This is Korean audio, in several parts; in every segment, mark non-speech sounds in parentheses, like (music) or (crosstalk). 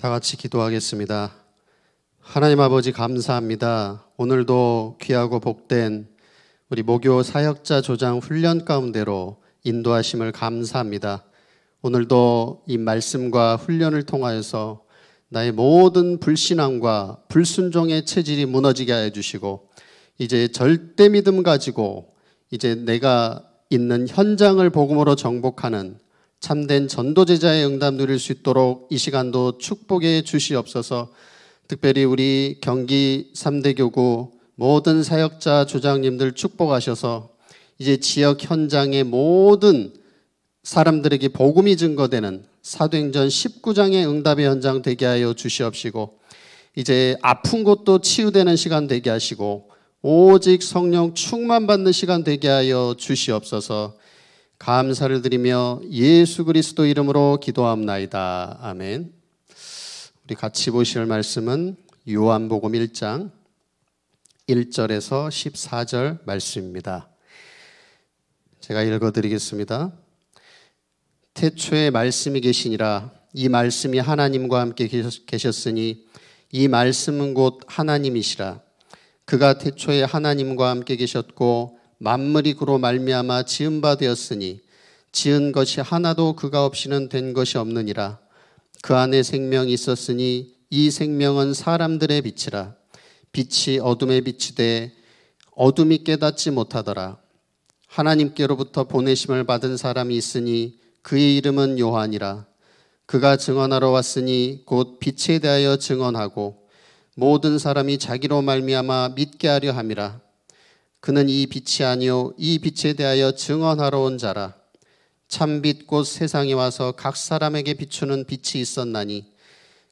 다 같이 기도하겠습니다. 하나님 아버지 감사합니다. 오늘도 귀하고 복된 우리 목요 사역자 조장 훈련 가운데로 인도하심을 감사합니다. 오늘도 이 말씀과 훈련을 통하여서 나의 모든 불신앙과 불순종의 체질이 무너지게 해 주시고 이제 절대 믿음 가지고 이제 내가 있는 현장을 복음으로 정복하는 참된 전도제자의 응답 누릴 수 있도록 이 시간도 축복해 주시옵소서 특별히 우리 경기 3대 교구 모든 사역자 조장님들 축복하셔서 이제 지역 현장의 모든 사람들에게 복음이 증거되는 사도행전 19장의 응답의 현장 되게 하여 주시옵시고 이제 아픈 곳도 치유되는 시간 되게 하시고 오직 성령 충만받는 시간 되게 하여 주시옵소서 감사를 드리며 예수 그리스도 이름으로 기도함나이다. 아멘. 우리 같이 보실 말씀은 요한복음 1장 1절에서 14절 말씀입니다. 제가 읽어 드리겠습니다. 태초에 말씀이 계시니라 이 말씀이 하나님과 함께 계셨으니 이 말씀은 곧 하나님이시라 그가 태초에 하나님과 함께 계셨고 만물이 그로 말미암아 지은 바 되었으니 지은 것이 하나도 그가 없이는 된 것이 없느니라 그 안에 생명이 있었으니 이 생명은 사람들의 빛이라 빛이 어둠에 비치되 어둠이 깨닫지 못하더라 하나님께로부터 보내심을 받은 사람이 있으니 그의 이름은 요한이라 그가 증언하러 왔으니 곧 빛에 대하여 증언하고 모든 사람이 자기로 말미암아 믿게 하려 함이라 그는 이 빛이 아니요 이 빛에 대하여 증언하러 온 자라 참빛 곧 세상에 와서 각 사람에게 비추는 빛이 있었나니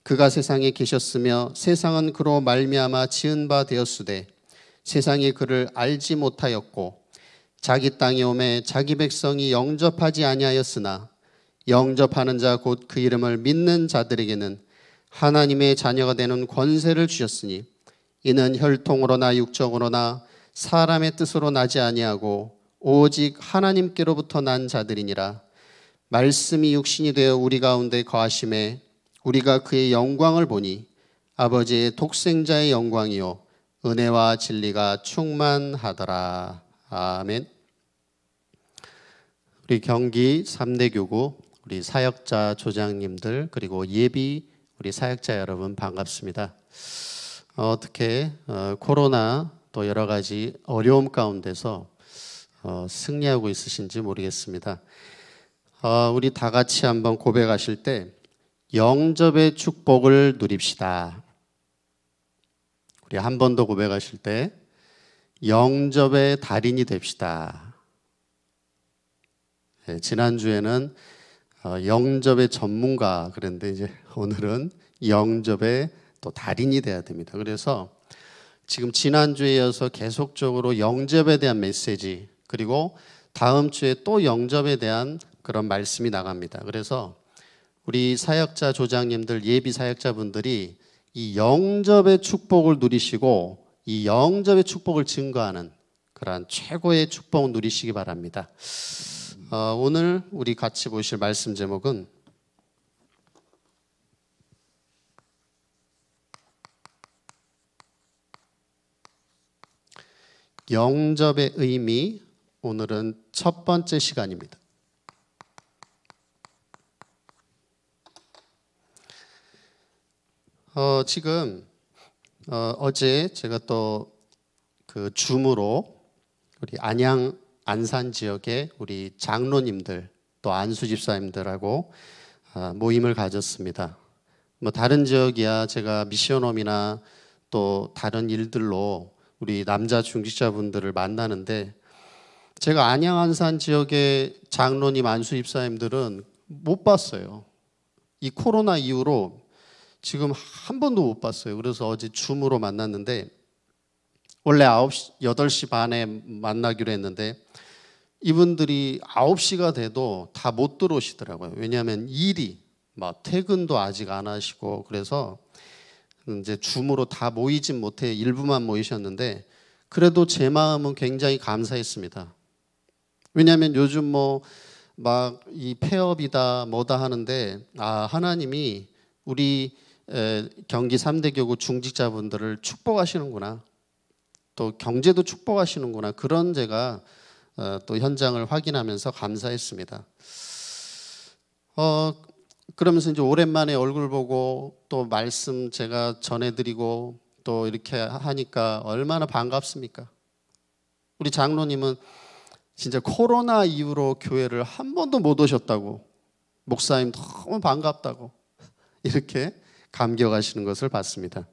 그가 세상에 계셨으며 세상은 그로 말미암아 지은 바 되었으되 세상이 그를 알지 못하였고 자기 땅에 오매 자기 백성이 영접하지 아니하였으나 영접하는 자 곧 그 이름을 믿는 자들에게는 하나님의 자녀가 되는 권세를 주셨으니 이는 혈통으로나 육정으로나 사람의 뜻으로 나지 아니하고 오직 하나님께로부터 난 자들이니라 말씀이 육신이 되어 우리 가운데 거하심에 우리가 그의 영광을 보니 아버지의 독생자의 영광이요 은혜와 진리가 충만하더라 아멘. 우리 경기 3대 교구 우리 사역자 조장님들 그리고 예비 우리 사역자 여러분 반갑습니다. 어, 어떻게 어, 코로나 또 여러 가지 어려움 가운데서 어, 승리하고 있으신지 모르겠습니다. 어, 우리 다 같이 한번 고백하실 때 영접의 축복을 누립시다. 우리 한 번 더 고백하실 때 영접의 달인이 됩시다. 네, 지난주에는 어, 영접의 전문가 그런데 이제 오늘은 영접의 또 달인이 돼야 됩니다. 그래서 지금 지난주에 이어서 계속적으로 영접에 대한 메시지 그리고 다음 주에 또 영접에 대한 그런 말씀이 나갑니다. 그래서 우리 사역자 조장님들 예비 사역자분들이 이 영접의 축복을 누리시고 이 영접의 축복을 증거하는 그러한 최고의 축복을 누리시기 바랍니다. 어, 오늘 우리 같이 보실 말씀 제목은 영접의 의미 오늘은 첫 번째 시간입니다. 어, 지금 어, 제 제가 또 그 줌으로 우리 안양 안산 지역의 우리 장로님들 또 안수 집사님들하고 어, 모임을 가졌습니다. 뭐 다른 지역이야 제가 미션홈이나 또 다른 일들로 우리 남자 중직자분들을 만나는데 제가 안양안산 지역의 장로님 안수 입사님들은 못 봤어요. 이 코로나 이후로 지금 한 번도 못 봤어요. 그래서 어제 줌으로 만났는데 원래 9시, 8시 반에 만나기로 했는데 이분들이 9시가 돼도 다 못 들어오시더라고요. 왜냐하면 일이 막 퇴근도 아직 안 하시고 그래서 이제 줌으로 다 모이진 못해 일부만 모이셨는데 그래도 제 마음은 굉장히 감사했습니다. 왜냐하면 요즘 뭐 막 이 폐업이다 뭐다 하는데 아 하나님이 우리 경기 3대 교구 중직자분들을 축복하시는구나. 또 경제도 축복하시는구나. 그런 제가 어, 또 현장을 확인하면서 감사했습니다. 어, 그러면서 이제 오랜만에 얼굴 보고 또 말씀 제가 전해드리고 또 이렇게 하니까 얼마나 반갑습니까? 우리 장로님은 진짜 코로나 이후로 교회를 한 번도 못 오셨다고 목사님 너무 반갑다고 이렇게 감격하시는 것을 봤습니다.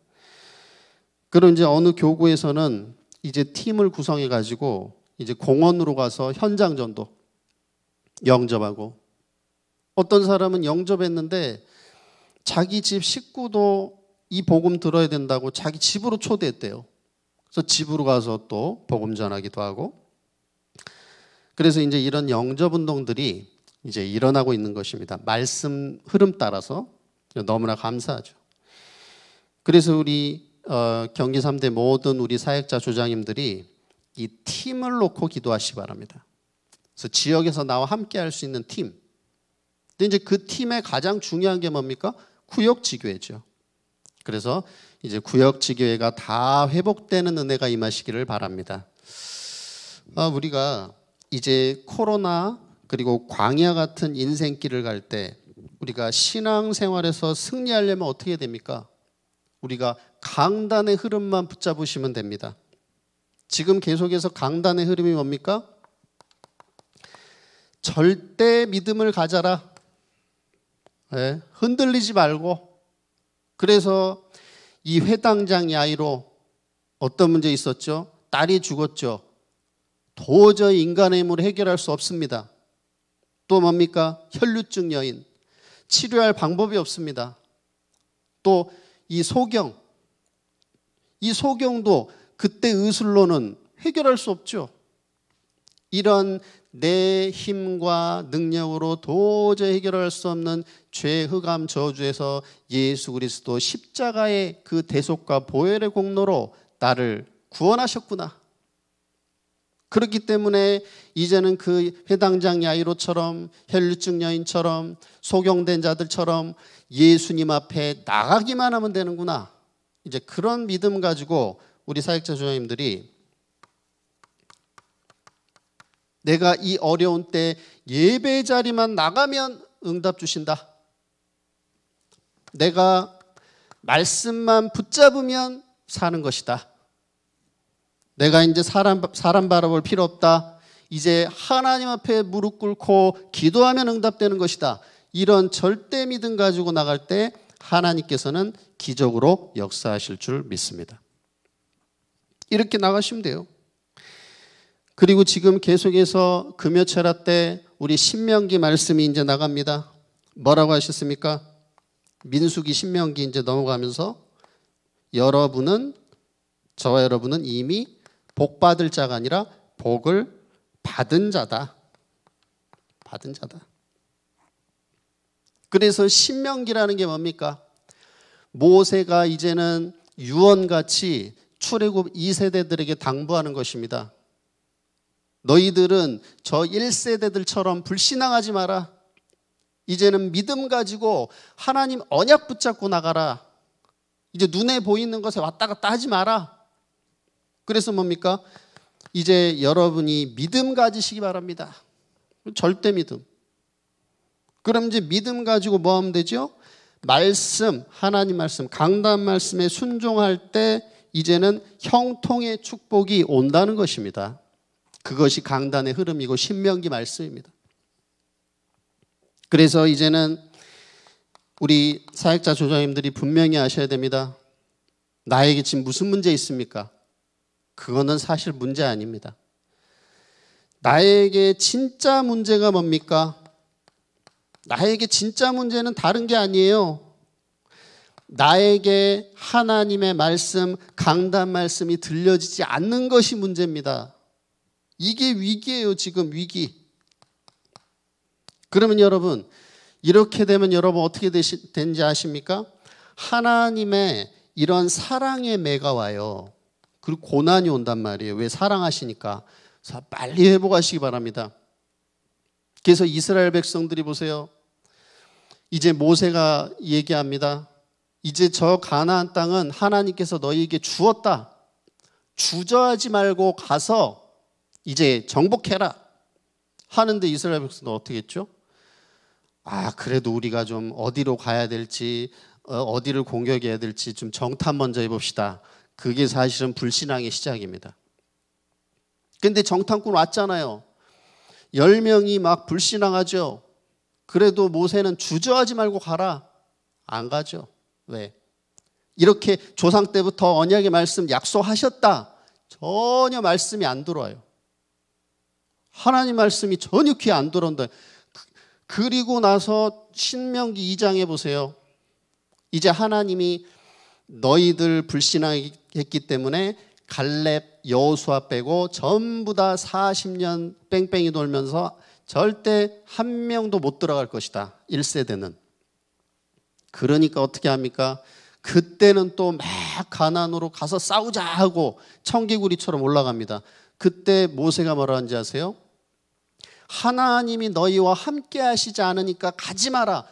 그리 이제 어느 교구에서는 이제 팀을 구성해 가지고 이제 공원으로 가서 현장 전도 영접하고 어떤 사람은 영접했는데 자기 집 식구도 이 복음 들어야 된다고 자기 집으로 초대했대요. 그래서 집으로 가서 또 복음 전하기도 하고. 그래서 이제 이런 영접 운동들이 이제 일어나고 있는 것입니다. 말씀 흐름 따라서 너무나 감사하죠. 그래서 우리 어, 경기 3대 모든 우리 사역자 조장님들이 이 팀을 놓고 기도하시 기 바랍니다. 그래서 지역에서 나와 함께 할 수 있는 팀, 이제 그 팀의 가장 중요한 게 뭡니까? 구역 지교회죠. 그래서 이제 구역 지교회가 다 회복되는 은혜가 임하시기를 바랍니다. 아, 우리가 이제 코로나 그리고 광야 같은 인생길을 갈 때 우리가 신앙생활에서 승리하려면 어떻게 됩니까? 우리가 강단의 흐름만 붙잡으시면 됩니다. 지금 계속해서 강단의 흐름이 뭡니까? 절대 믿음을 가져라. 예? 흔들리지 말고 그래서 이 회당장 아이로 어떤 문제 있었죠? 딸이 죽었죠. 도저히 인간의 힘으로 해결할 수 없습니다. 또 뭡니까? 혈류증 여인. 치료할 방법이 없습니다. 또 이 소경. 이 소경도 그때 의술로는 해결할 수 없죠. 이런 내 힘과 능력으로 도저히 해결할 수 없는 죄, 흑암, 저주에서 예수 그리스도 십자가의 그 대속과 보혈의 공로로 나를 구원하셨구나. 그렇기 때문에 이제는 그회당장 야이로처럼 혈류증 여인처럼 소경된 자들처럼 예수님 앞에 나가기만 하면 되는구나. 이제 그런 믿음 가지고 우리 사역자 조 주님들이 내가 이 어려운 때 예배 자리만 나가면 응답 주신다. 내가 말씀만 붙잡으면 사는 것이다. 내가 이제 사람, 사람 바라볼 필요 없다. 이제 하나님 앞에 무릎 꿇고 기도하면 응답되는 것이다. 이런 절대 믿음 가지고 나갈 때 하나님께서는 기적으로 역사하실 줄 믿습니다. 이렇게 나가시면 돼요. 그리고 지금 계속해서 금요철학 때 우리 신명기 말씀이 이제 나갑니다. 뭐라고 하셨습니까? 민수기 신명기 이제 넘어가면서 여러분은 저와 여러분은 이미 복 받을 자가 아니라 복을 받은 자다. 받은 자다. 그래서 신명기라는 게 뭡니까? 모세가 이제는 유언같이 출애굽 2세대들에게 당부하는 것입니다. 너희들은 저 1세대들처럼 불신앙하지 마라. 이제는 믿음 가지고 하나님 언약 붙잡고 나가라. 이제 눈에 보이는 것에 왔다 갔다 하지 마라. 그래서 뭡니까? 이제 여러분이 믿음 가지시기 바랍니다. 절대 믿음. 그럼 이제 믿음 가지고 뭐 하면 되죠? 말씀, 하나님 말씀, 강단 말씀에 순종할 때 이제는 형통의 축복이 온다는 것입니다. 그것이 강단의 흐름이고 신명기 말씀입니다. 그래서 이제는 우리 사역자 조장님들이 분명히 아셔야 됩니다. 나에게 지금 무슨 문제 있습니까? 그거는 사실 문제 아닙니다. 나에게 진짜 문제가 뭡니까? 나에게 진짜 문제는 다른 게 아니에요. 나에게 하나님의 말씀, 강단 말씀이 들려지지 않는 것이 문제입니다. 이게 위기예요, 지금 위기. 그러면 여러분, 이렇게 되면 여러분 어떻게 되시, 된지 아십니까? 하나님의 이런 사랑의 매가 와요. 그리고 고난이 온단 말이에요. 왜 사랑하시니까. 빨리 회복하시기 바랍니다. 그래서 이스라엘 백성들이 보세요. 이제 모세가 얘기합니다. 이제 저 가나안 땅은 하나님께서 너희에게 주었다. 주저하지 말고 가서 이제 정복해라 하는데 이스라엘 백성은 어떻게 했죠? 아 그래도 우리가 좀 어디로 가야 될지 어, 어디를 공격해야 될지 좀 정탐 먼저 해봅시다. 그게 사실은 불신앙의 시작입니다. 근데 정탐꾼 왔잖아요. 열 명이 막 불신앙하죠. 그래도 모세는 주저하지 말고 가라. 안 가죠. 왜? 이렇게 조상 때부터 언약의 말씀 약속하셨다. 전혀 말씀이 안 들어와요. 하나님 말씀이 전혀 귀에 안 들어온다. 그, 그리고 나서 신명기 2장에 보세요. 이제 하나님이 너희들 불신하기 때문에 갈렙 여호수아 빼고 전부 다 40년 뺑뺑이 돌면서 절대 한 명도 못 들어갈 것이다. 1세대는. 그러니까 어떻게 합니까? 그때는 또 막 가난으로 가서 싸우자 하고 청개구리처럼 올라갑니다. 그때 모세가 말하는지 아세요? 하나님이 너희와 함께 하시지 않으니까 가지 마라.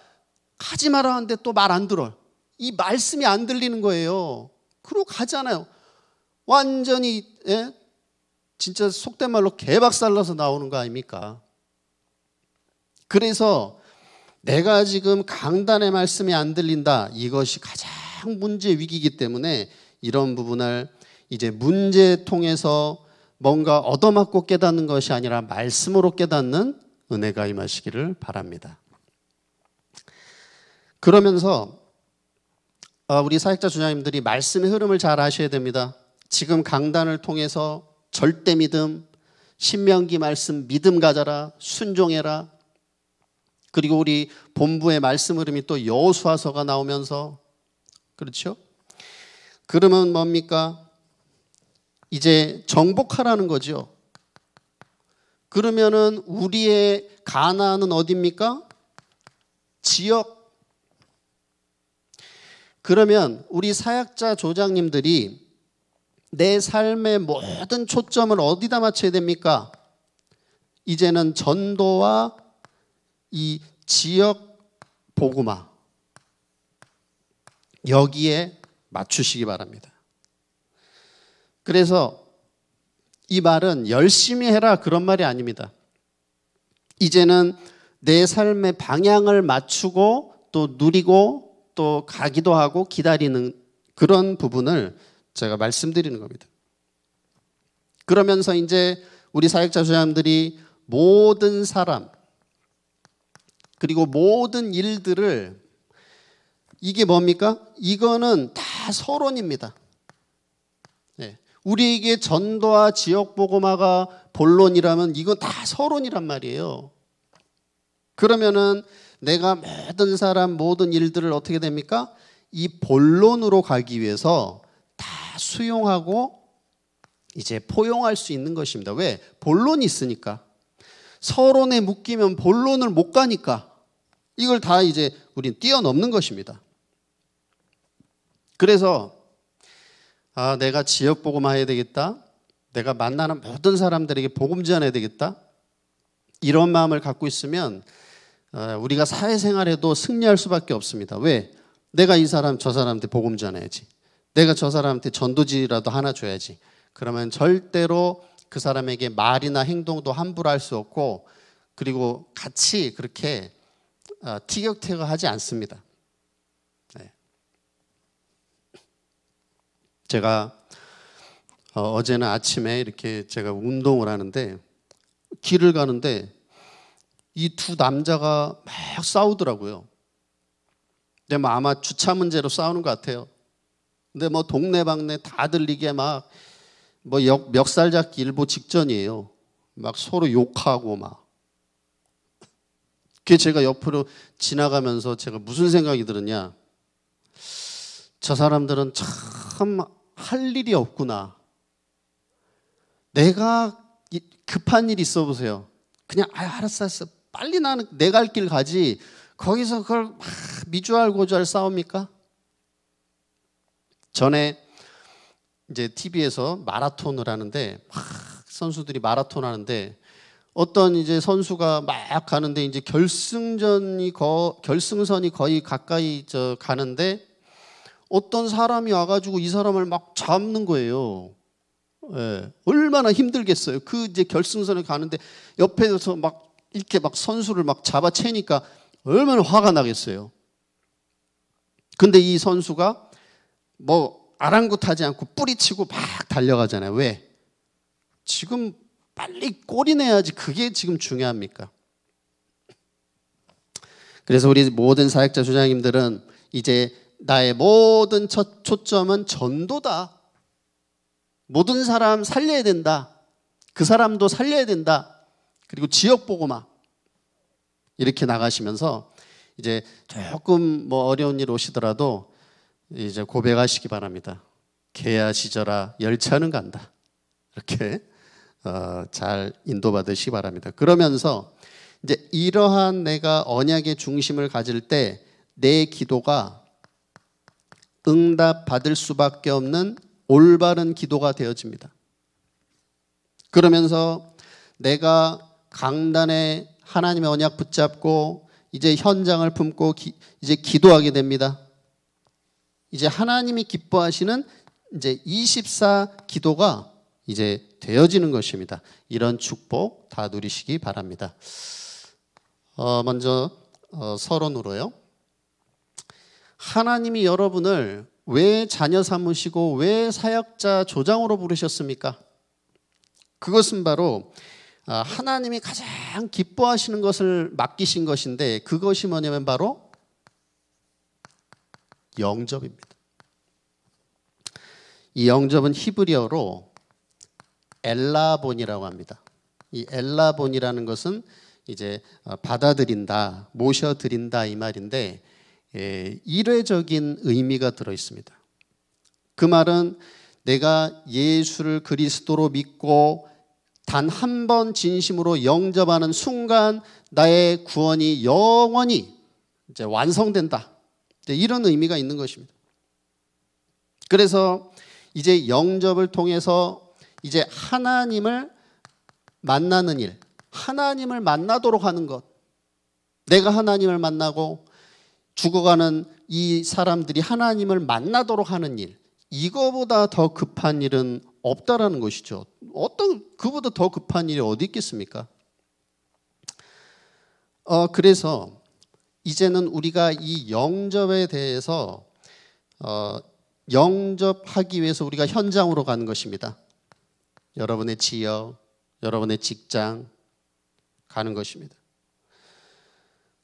가지 마라 하는데 또 말 안 들어. 이 말씀이 안 들리는 거예요. 그러고 가잖아요. 완전히 예? 진짜 속된 말로 개박살나서 나오는 거 아닙니까? 그래서 내가 지금 강단의 말씀이 안 들린다. 이것이 가장 문제 위기이기 때문에 이런 부분을 이제 문제 통해서 뭔가 얻어맞고 깨닫는 것이 아니라 말씀으로 깨닫는 은혜가 임하시기를 바랍니다. 그러면서 아, 우리 사역자 주장님들이 말씀의 흐름을 잘 아셔야 됩니다. 지금 강단을 통해서 절대 믿음, 신명기 말씀 믿음 가져라, 순종해라. 그리고 우리 본부의 말씀 흐름이 또 여호수아서가 나오면서 그렇죠? 그러면 뭡니까? 이제 정복하라는 거죠. 그러면은 우리의 가나안은 어디입니까? 지역. 그러면 우리 사역자 조장님들이 내 삶의 모든 초점을 어디다 맞춰야 됩니까? 이제는 전도와 이 지역 보구마 여기에 맞추시기 바랍니다. 그래서 이 말은 열심히 해라 그런 말이 아닙니다. 이제는 내 삶의 방향을 맞추고 또 누리고 또 가기도 하고 기다리는 그런 부분을 제가 말씀드리는 겁니다. 그러면서 이제 우리 사역자 소장님들이 모든 사람 그리고 모든 일들을 이게 뭡니까? 이거는 다 서론입니다. 네. 우리에게 전도와 지역 보고마가 본론이라면 이건 다 서론이란 말이에요. 그러면은 내가 모든 사람 모든 일들을 어떻게 됩니까? 이 본론으로 가기 위해서 다 수용하고 이제 포용할 수 있는 것입니다. 왜? 본론이 있으니까. 서론에 묶이면 본론을 못 가니까 이걸 다 이제 우린 뛰어넘는 것입니다. 그래서 아, 내가 지역 복음화해야 되겠다. 내가 만나는 모든 사람들에게 복음 전해야 되겠다. 이런 마음을 갖고 있으면 어, 우리가 사회생활에도 승리할 수밖에 없습니다. 왜? 내가 이 사람 저 사람한테 복음 전해야지. 내가 저 사람한테 전도지라도 하나 줘야지. 그러면 절대로 그 사람에게 말이나 행동도 함부로 할 수 없고 그리고 같이 그렇게 어, 티격태격하지 않습니다. 제가 어, 제는 아침에 이렇게 제가 운동을 하는데 길을 가는데 이 두 남자가 막 싸우더라고요. 근데 뭐 아마 주차 문제로 싸우는 것 같아요. 근데 뭐 동네방네 다 들리게 막뭐 역, 멱살 잡기 일보 직전이에요. 막 서로 욕하고 막. 그게 제가 옆으로 지나가면서 제가 무슨 생각이 들었냐. 저 사람들은 참할 일이 없구나. 내가 급한 일이 있어 보세요. 그냥 아 알았어 알았어 빨리 나는 내갈 길 가지. 거기서 그걸 막 미주알 고주알 싸웁니까? 전에 이제 TV에서 마라톤을 하는데 막 선수들이 마라톤 하는데 어떤 이제 선수가 막 가는데 이제 결승전이 거 결승선이 거의 가까이 저 가는데 어떤 사람이 와가지고 이 사람을 막 잡는 거예요. 예, 얼마나 힘들겠어요. 그 이제 결승선을 가는데 옆에서 막 이렇게 막 선수를 막 잡아채니까 얼마나 화가 나겠어요. 근데 이 선수가 뭐 아랑곳하지 않고 뿌리치고 막 달려가잖아요. 왜? 지금 빨리 골이 내야지 그게 지금 중요합니까? 그래서 우리 모든 사역자 주장님들은 이제 나의 모든 첫 초점은 전도다. 모든 사람 살려야 된다. 그 사람도 살려야 된다. 그리고 지역 보고마. 이렇게 나가시면서 이제 조금 뭐 어려운 일 오시더라도 이제 고백하시기 바랍니다. 개야 시절아 열차는 간다. 이렇게 어, 잘 인도받으시기 바랍니다. 그러면서 이제 이러한 내가 언약의 중심을 가질 때 내 기도가 응답받을 수밖에 없는 올바른 기도가 되어집니다. 그러면서 내가 강단에 하나님의 언약 붙잡고 이제 현장을 품고 기, 이제 기도하게 됩니다. 이제 하나님이 기뻐하시는 이제 24 기도가 이제 되어지는 것입니다. 이런 축복 다 누리시기 바랍니다. 어, 먼저 어, 서론으로요. 하나님이 여러분을 왜 자녀 삼으시고 왜 사역자 조장으로 부르셨습니까? 그것은 바로 아, 하나님이 가장 기뻐하시는 것을 맡기신 것인데 그것이 뭐냐면 바로 영접입니다. 이 영접은 히브리어로 엘라본이라고 합니다. 이 엘라본이라는 것은 이제 어, 받아들인다, 모셔드린다 이 말인데 예, 일회적인 의미가 들어 있습니다. 그 말은 내가 예수를 그리스도로 믿고 단 한 번 진심으로 영접하는 순간 나의 구원이 영원히 이제 완성된다. 이제 이런 의미가 있는 것입니다. 그래서 이제 영접을 통해서 이제 하나님을 만나는 일, 하나님을 만나도록 하는 것. 내가 하나님을 만나고 죽어가는 이 사람들이 하나님을 만나도록 하는 일, 이거보다 더 급한 일은 없다라는 것이죠. 어떤 그보다 더 급한 일이 어디 있겠습니까? 어 그래서 이제는 우리가 이 영접에 대해서 어, 영접하기 위해서 우리가 현장으로 가는 것입니다. 여러분의 지역, 여러분의 직장 가는 것입니다.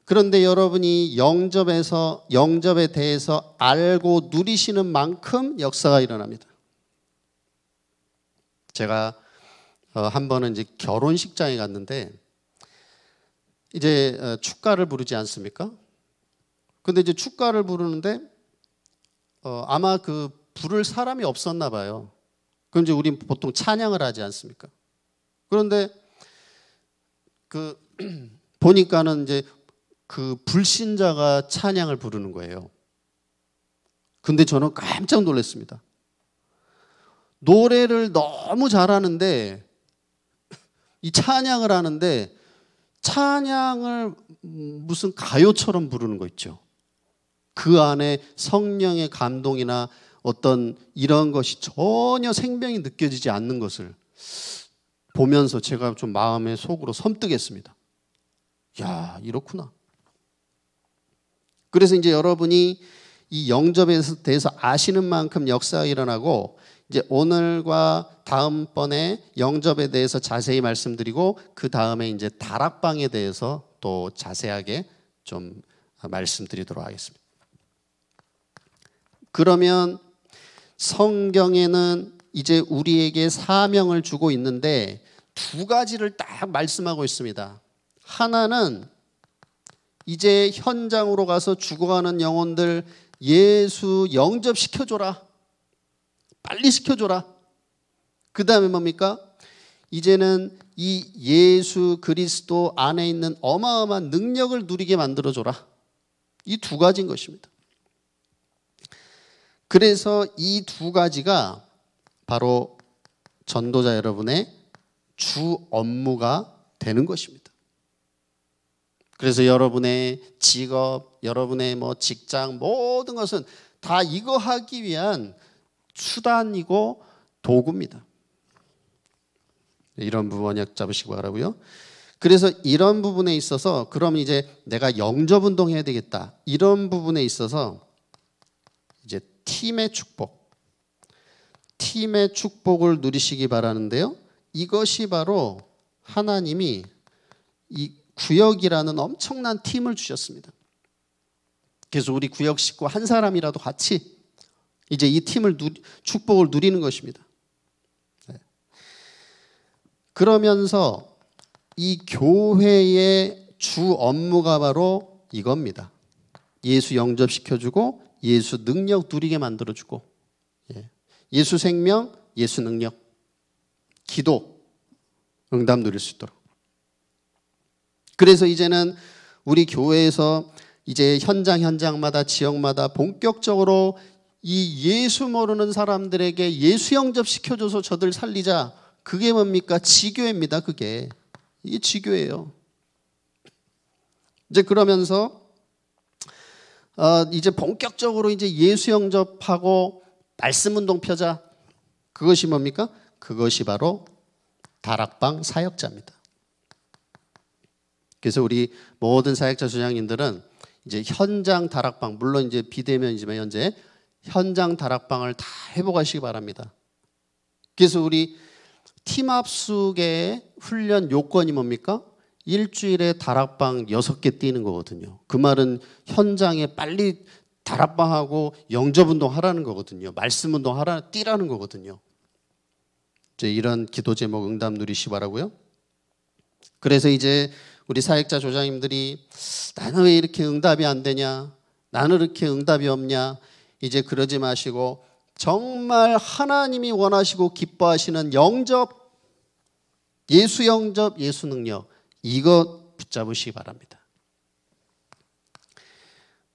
그런데 여러분이 영접에서 영접에 대해서 알고 누리시는 만큼 역사가 일어납니다. 제가 어, 한 번은 이제 결혼식장에 갔는데 이제 어, 축가를 부르지 않습니까? 근데 이제 축가를 부르는데 어, 아마 그 부를 사람이 없었나 봐요. 그럼 이제 우린 보통 찬양을 하지 않습니까? 그런데 그 (clears throat) 보니까는 이제 그 불신자가 찬양을 부르는 거예요. 근데 저는 깜짝 놀랐습니다. 노래를 너무 잘하는데 이 찬양을 하는데 찬양을 무슨 가요처럼 부르는 거 있죠. 그 안에 성령의 감동이나 어떤 이런 것이 전혀 생명이 느껴지지 않는 것을 보면서 제가 좀 마음의 속으로 섬뜩했습니다. 야, 이렇구나. 그래서 이제 여러분이 이 영접에 대해서 아시는 만큼 역사가 일어나고 이제 오늘과 다음번에 영접에 대해서 자세히 말씀드리고 그 다음에 이제 다락방에 대해서 또 자세하게 좀 말씀드리도록 하겠습니다. 그러면 성경에는 이제 우리에게 사명을 주고 있는데 두 가지를 딱 말씀하고 있습니다. 하나는 이제 현장으로 가서 죽어가는 영혼들 예수 영접시켜줘라. 빨리 시켜줘라. 그 다음에 뭡니까? 이제는 이 예수 그리스도 안에 있는 어마어마한 능력을 누리게 만들어줘라. 이 두 가지인 것입니다. 그래서 이 두 가지가 바로 전도자 여러분의 주 업무가 되는 것입니다. 그래서 여러분의 직업, 여러분의 뭐 직장 모든 것은 다 이거 하기 위한 수단이고 도구입니다. 이런 부분 약 잡으시고 하라고요. 그래서 이런 부분에 있어서 그럼 이제 내가 영접 운동해야 되겠다. 이런 부분에 있어서 이제 팀의 축복. 팀의 축복을 누리시기 바라는데요. 이것이 바로 하나님이 이 구역이라는 엄청난 팀을 주셨습니다. 그래서 우리 구역 식구 한 사람이라도 같이 이제 이 팀을 누리, 축복을 누리는 것입니다. 네. 그러면서 이 교회의 주 업무가 바로 이겁니다. 예수 영접시켜주고 예수 능력 누리게 만들어주고 예. 예수 생명, 예수 능력, 기도, 응답 누릴 수 있도록. 그래서 이제는 우리 교회에서 이제 현장 현장마다 지역마다 본격적으로 이 예수 모르는 사람들에게 예수 영접시켜줘서 저들 살리자. 그게 뭡니까? 지교입니다, 그게. 이게 지교예요. 이제 그러면서, 어, 이제 본격적으로 이제 예수 영접하고 말씀 운동 펴자. 그것이 뭡니까? 그것이 바로 다락방 사역자입니다. 그래서 우리 모든 사역자 소장님들은 이제 현장 다락방 물론 이제 비대면이지만 현재 현장 다락방을 다해보하시기 바랍니다. 그래서 우리 팀 합숙의 훈련 요건이 뭡니까? 일주일에 다락방 6개 뛰는 거거든요. 그 말은 현장에 빨리 다락방하고 영접 운동 하라는 거거든요. 말씀 운동 하라 뛰라는 거거든요. 이제 이런 기도 제목 응답 누리시바라고요. 그래서 이제 우리 사역자 조장님들이 나는 왜 이렇게 응답이 안 되냐? 나는 이렇게 응답이 없냐? 이제 그러지 마시고 정말 하나님이 원하시고 기뻐하시는 영접, 예수 영접, 예수 능력, 이거 붙잡으시기 바랍니다.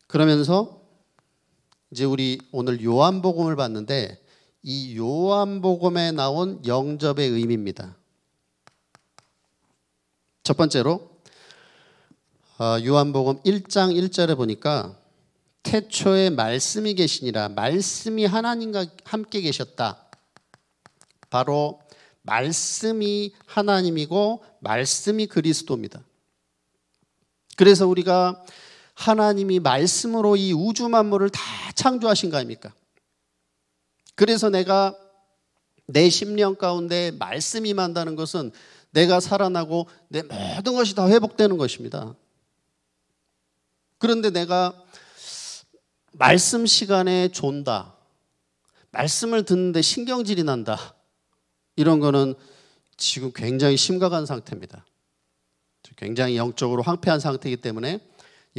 그러면서 이제 우리 오늘 요한복음을 봤는데 이 요한복음에 나온 영접의 의미입니다. 첫 번째로 어, 요한복음 1장 1절에 보니까 태초에 말씀이 계시니라 말씀이 하나님과 함께 계셨다. 바로 말씀이 하나님이고 말씀이 그리스도입니다. 그래서 우리가 하나님이 말씀으로 이 우주 만물을 다 창조하신 거 아닙니까? 그래서 내가 내 심령 가운데 말씀이 만다는 것은 내가 살아나고 내 모든 것이 다 회복되는 것입니다. 그런데 내가 말씀 시간에 존다. 말씀을 듣는데 신경질이 난다. 이런 거는 지금 굉장히 심각한 상태입니다. 굉장히 영적으로 황폐한 상태이기 때문에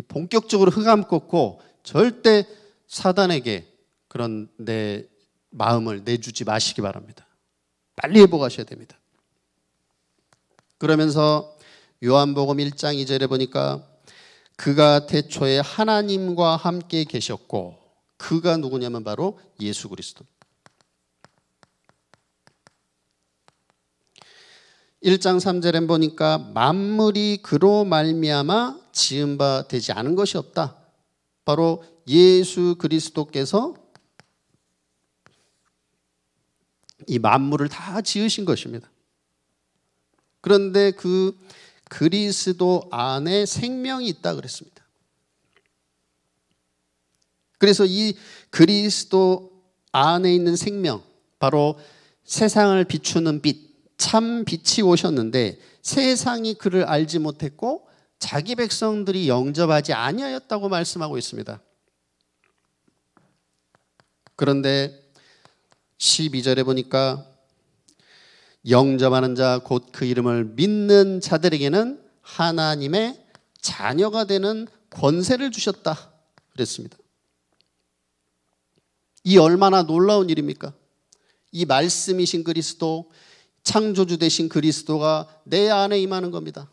본격적으로 흑암 꺾고 절대 사단에게 그런 내 마음을 내주지 마시기 바랍니다. 빨리 회복하셔야 됩니다. 그러면서 요한복음 1장 2절에 보니까 그가 태초에 하나님과 함께 계셨고 그가 누구냐면 바로 예수 그리스도. 1장 3절엔 보니까 만물이 그로 말미암아 지은 바 되지 않은 것이 없다. 바로 예수 그리스도께서 이 만물을 다 지으신 것입니다. 그런데 그 그리스도 안에 생명이 있다 그랬습니다. 그래서 이 그리스도 안에 있는 생명, 바로 세상을 비추는 빛, 참 빛이 오셨는데 세상이 그를 알지 못했고 자기 백성들이 영접하지 아니하였다고 말씀하고 있습니다. 그런데 12절에 보니까 영접하는 자 곧 그 이름을 믿는 자들에게는 하나님의 자녀가 되는 권세를 주셨다 그랬습니다. 이 얼마나 놀라운 일입니까? 이 말씀이신 그리스도 창조주 되신 그리스도가 내 안에 임하는 겁니다.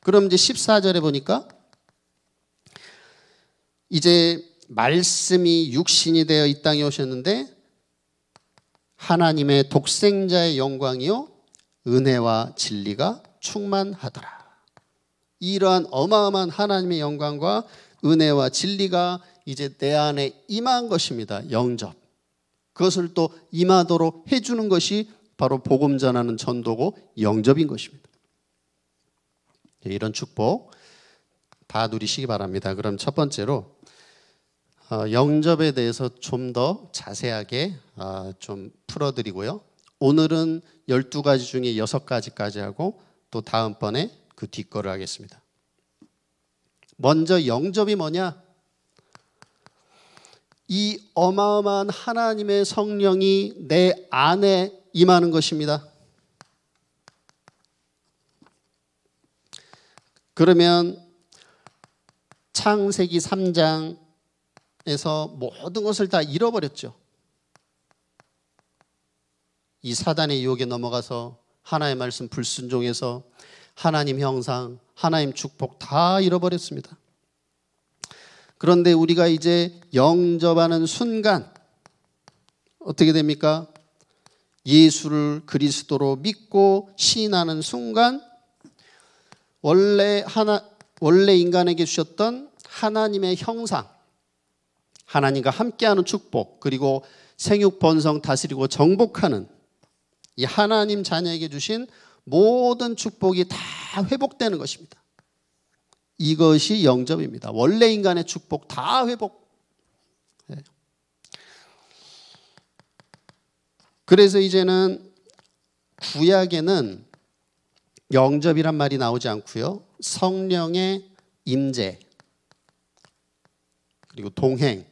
그럼 이제 14절에 보니까 이제 말씀이 육신이 되어 이 땅에 오셨는데 하나님의 독생자의 영광이요 은혜와 진리가 충만하더라. 이러한 어마어마한 하나님의 영광과 은혜와 진리가 이제 내 안에 임한 것입니다. 영접. 그것을 또 임하도록 해주는 것이 바로 복음 전하는 전도고 영접인 것입니다. 예, 이런 축복 다 누리시기 바랍니다. 그럼 첫 번째로 어, 영접에 대해서 좀 더 자세하게 어, 좀 풀어드리고요. 오늘은 12가지 중에 6가지까지 하고 또 다음번에 그 뒷거를 하겠습니다. 먼저 영접이 뭐냐? 이 어마어마한 하나님의 성령이 내 안에 임하는 것입니다. 그러면 창세기 3장 에서 모든 것을 다 잃어버렸죠. 이 사단의 유혹에 넘어가서 하나의 말씀 불순종해서 하나님 형상, 하나님 축복 다 잃어버렸습니다. 그런데 우리가 이제 영접하는 순간 어떻게 됩니까? 예수를 그리스도로 믿고 신하는 순간 원래 하나 원래 인간에게 주셨던 하나님의 형상 하나님과 함께하는 축복, 그리고 생육 번성 다스리고 정복하는 이 하나님 자녀에게 주신 모든 축복이 다 회복되는 것입니다. 이것이 영접입니다. 원래 인간의 축복 다 회복. 네. 그래서 이제는 구약에는 영접이란 말이 나오지 않고요. 성령의 임재 그리고 동행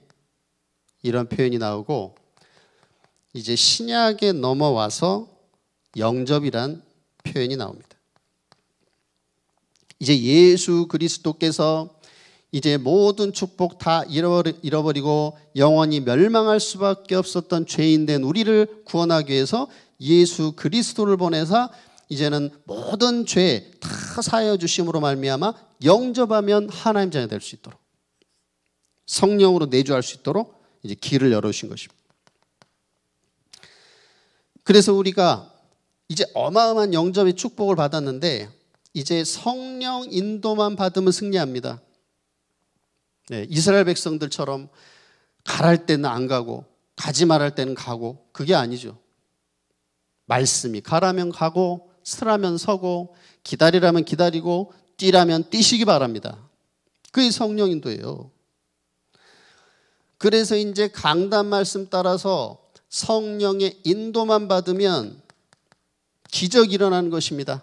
이런 표현이 나오고 이제 신약에 넘어와서 영접이란 표현이 나옵니다. 이제 예수 그리스도께서 이제 모든 축복 다 잃어버리고 영원히 멸망할 수밖에 없었던 죄인된 우리를 구원하기 위해서 예수 그리스도를 보내사 이제는 모든 죄 다 사여 주심으로 말미암아 영접하면 하나님 자녀 될수 있도록 성령으로 내주할 수 있도록 이제 길을 열어주신 것입니다. 그래서 우리가 이제 어마어마한 영접의 축복을 받았는데 이제 성령 인도만 받으면 승리합니다. 네, 이스라엘 백성들처럼 가랄 때는 안 가고 가지 말할 때는 가고 그게 아니죠. 말씀이 가라면 가고 서라면 서고 기다리라면 기다리고 뛰라면 뛰시기 바랍니다. 그게 성령 인도예요. 그래서 이제 강단 말씀 따라서 성령의 인도만 받으면 기적 일어나는 것입니다.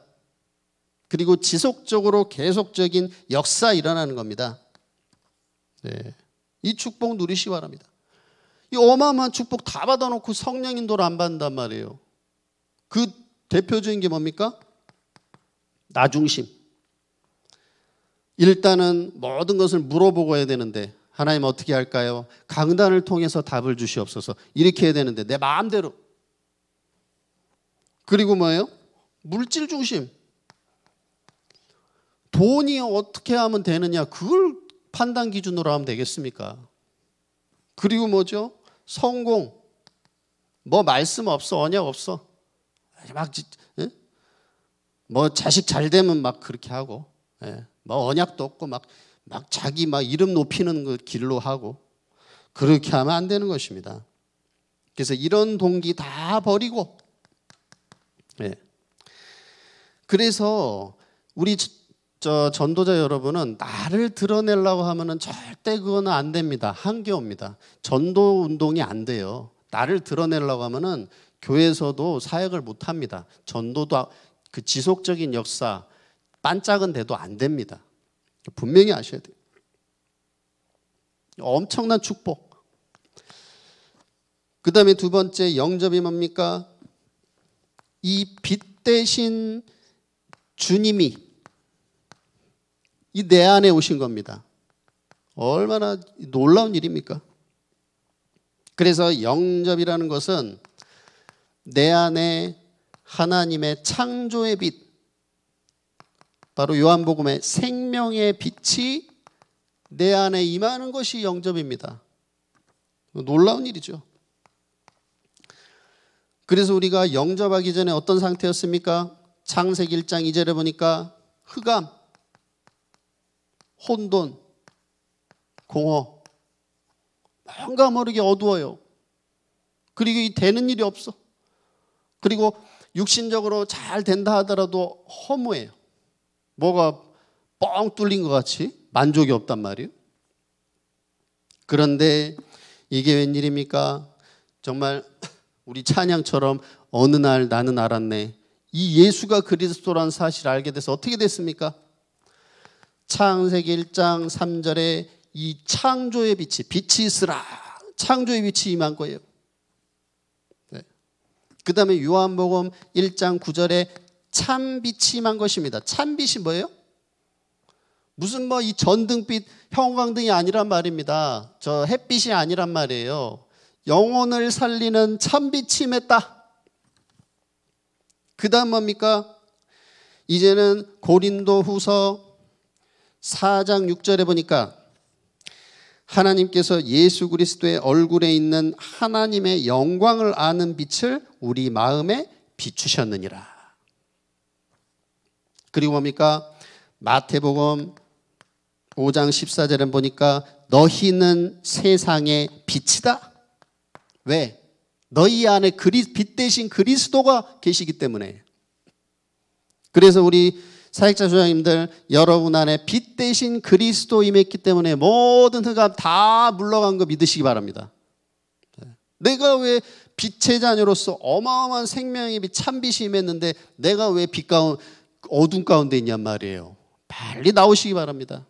그리고 지속적으로 계속적인 역사 일어나는 겁니다. 네. 이 축복 누리시 기 바랍니다. 이 어마어마한 축복 다 받아놓고 성령 인도를 안 받는단 말이에요. 그 대표적인 게 뭡니까? 나중심. 일단은 모든 것을 물어보고 해야 되는데 하나님 어떻게 할까요? 강단을 통해서 답을 주시옵소서. 이렇게 해야 되는데 내 마음대로. 그리고 뭐예요? 물질 중심. 돈이 어떻게 하면 되느냐 그걸 판단 기준으로 하면 되겠습니까? 그리고 뭐죠? 성공. 뭐 말씀 없어 언약 없어. 막 예? 뭐 자식 잘 되면 막 그렇게 하고 예. 뭐 언약도 없고 막막 자기 막 이름 높이는 그 길로 하고 그렇게 하면 안 되는 것입니다. 그래서 이런 동기 다 버리고 예. 그래서 우리 저 전도자 여러분은 나를 드러내려고 하면은 절대 그거안 됩니다. 한교입니다. 전도 운동이 안 돼요. 나를 드러내려고 하면은 교회에서도 사역을 못 합니다. 전도도 아, 그 지속적인 역사 반짝은 돼도 안 됩니다. 분명히 아셔야 돼요. 엄청난 축복. 그 다음에 두 번째 영접이 뭡니까? 이 빛 대신 주님이 이 내 안에 오신 겁니다. 얼마나 놀라운 일입니까? 그래서 영접이라는 것은 내 안에 하나님의 창조의 빛, 바로 요한복음의 생명의 빛이 내 안에 임하는 것이 영접입니다. 놀라운 일이죠. 그래서 우리가 영접하기 전에 어떤 상태였습니까? 창세기 1장 2절에 보니까 흑암, 혼돈, 공허. 뭔가 모르게 어두워요. 그리고 이 되는 일이 없어. 그리고 육신적으로 잘 된다 하더라도 허무해요. 뭐가 뻥 뚫린 것 같이 만족이 없단 말이에요. 그런데 이게 웬일입니까? 정말 우리 찬양처럼 어느 날 나는 알았네. 이 예수가 그리스도란 사실 알게 돼서 어떻게 됐습니까? 창세기 1장 3절에 이 창조의 빛이 빛이 있으라 창조의 빛이 임한 거예요. 네. 그 다음에 요한복음 1장 9절에 참비침한 것입니다. 참빛이 뭐예요? 무슨 뭐 이 전등빛, 형광등이 아니란 말입니다. 저 햇빛이 아니란 말이에요. 영혼을 살리는 참비침했다. 그 다음 뭡니까? 이제는 고린도 후서 4장 6절에 보니까 하나님께서 예수 그리스도의 얼굴에 있는 하나님의 영광을 아는 빛을 우리 마음에 비추셨느니라. 그리고 뭡니까? 마태복음 5장 14절은 보니까 너희는 세상의 빛이다. 왜? 너희 안에 그리, 빛 대신 그리스도가 계시기 때문에. 그래서 우리 사역자 소장님들 여러분 안에 빛 대신 그리스도 임했기 때문에 모든 흑암 다 물러간 거 믿으시기 바랍니다. 내가 왜 빛의 자녀로서 어마어마한 생명의 빛, 참빛이 임했는데 내가 왜 빛 가운데 어둠 가운데 있냔 말이에요. 빨리 나오시기 바랍니다.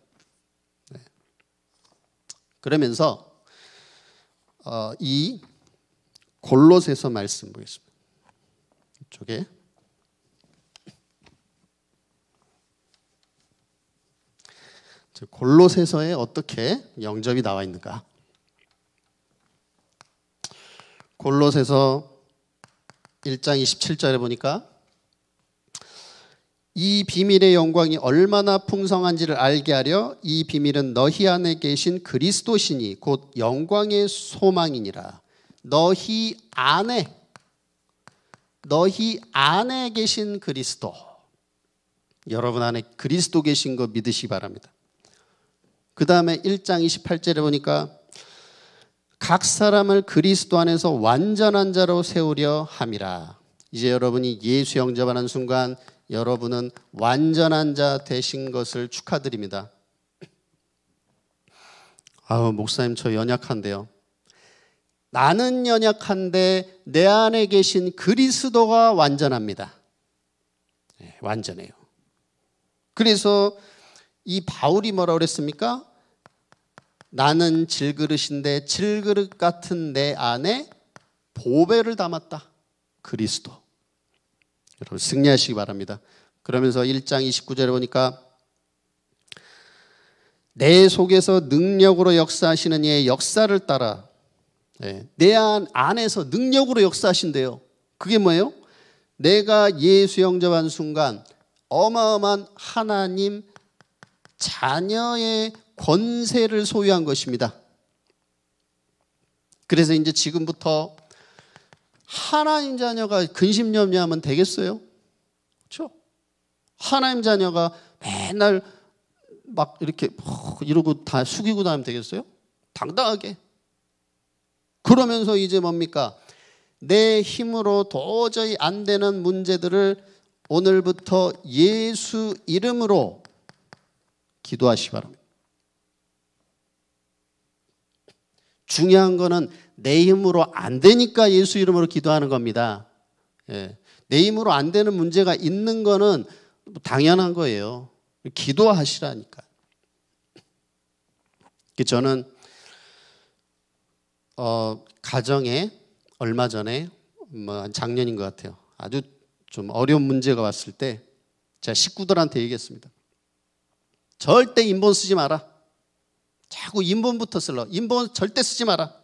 네. 그러면서 어, 이 골로새서 말씀 보겠습니다. 이쪽에 골로새서에 어떻게 영접이 나와 있는가? 골로새서 1장 27절에 보니까 이 비밀의 영광이 얼마나 풍성한지를 알게 하려 이 비밀은 너희 안에 계신 그리스도시니 곧 영광의 소망이니라. 너희 안에 너희 안에 계신 그리스도 여러분 안에 그리스도 계신 거 믿으시기 바랍니다. 그 다음에 1장 28절에 보니까 각 사람을 그리스도 안에서 완전한 자로 세우려 함이라. 이제 여러분이 예수 영접하는 순간 여러분은 완전한 자 되신 것을 축하드립니다. 아우, 목사님, 저 연약한데요. 나는 연약한데 내 안에 계신 그리스도가 완전합니다. 네, 완전해요. 그래서 이 바울이 뭐라 그랬습니까? 나는 질그릇인데 질그릇 같은 내 안에 보배를 담았다. 그리스도. 여러분 승리하시기 바랍니다. 그러면서 1장 29절에 보니까 내 속에서 능력으로 역사하시는 이의 역사를 따라 예, 내 안, 안에서 능력으로 역사하신대요. 그게 뭐예요? 내가 예수 영접한 순간 어마어마한 하나님 자녀의 권세를 소유한 것입니다. 그래서 이제 지금부터 하나님 자녀가 근심 염려하면 되겠어요? 그렇죠? 하나님 자녀가 맨날 막 이렇게 이러고 다 숙이고 다니면 되겠어요? 당당하게. 그러면서 이제 뭡니까? 내 힘으로 도저히 안 되는 문제들을 오늘부터 예수 이름으로 기도하시 바랍니다. 중요한 거는 내 힘으로 안 되니까 예수 이름으로 기도하는 겁니다. 예. 내 힘으로 안 되는 문제가 있는 거는 당연한 거예요. 기도하시라니까. 그 저는 어, 가정에 얼마 전에 뭐 작년인 것 같아요. 아주 좀 어려운 문제가 왔을 때 제가 식구들한테 얘기했습니다. 절대 인본 쓰지 마라. 자꾸 인본부터 쓸러. 인본 절대 쓰지 마라.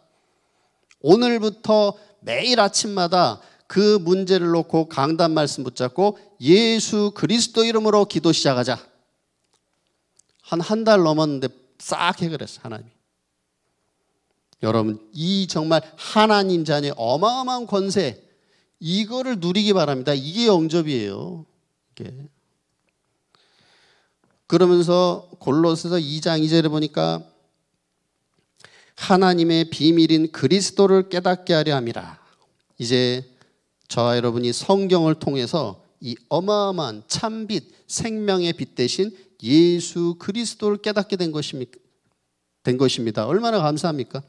오늘부터 매일 아침마다 그 문제를 놓고 강단 말씀 붙잡고 예수 그리스도 이름으로 기도 시작하자. 한 한 달 넘었는데 싹 해결했어, 하나님 여러분, 이 정말 하나님 자녀의 어마어마한 권세, 이거를 누리기 바랍니다. 이게 영접이에요. 이게. 그러면서 골로새서 2장 2절에 보니까 하나님의 비밀인 그리스도를 깨닫게 하려 함이라. 이제 저와 여러분이 성경을 통해서 이 어마어마한 참빛 생명의 빛 대신 예수 그리스도를 깨닫게 된 것입니까? 된 것입니다. 얼마나 감사합니까?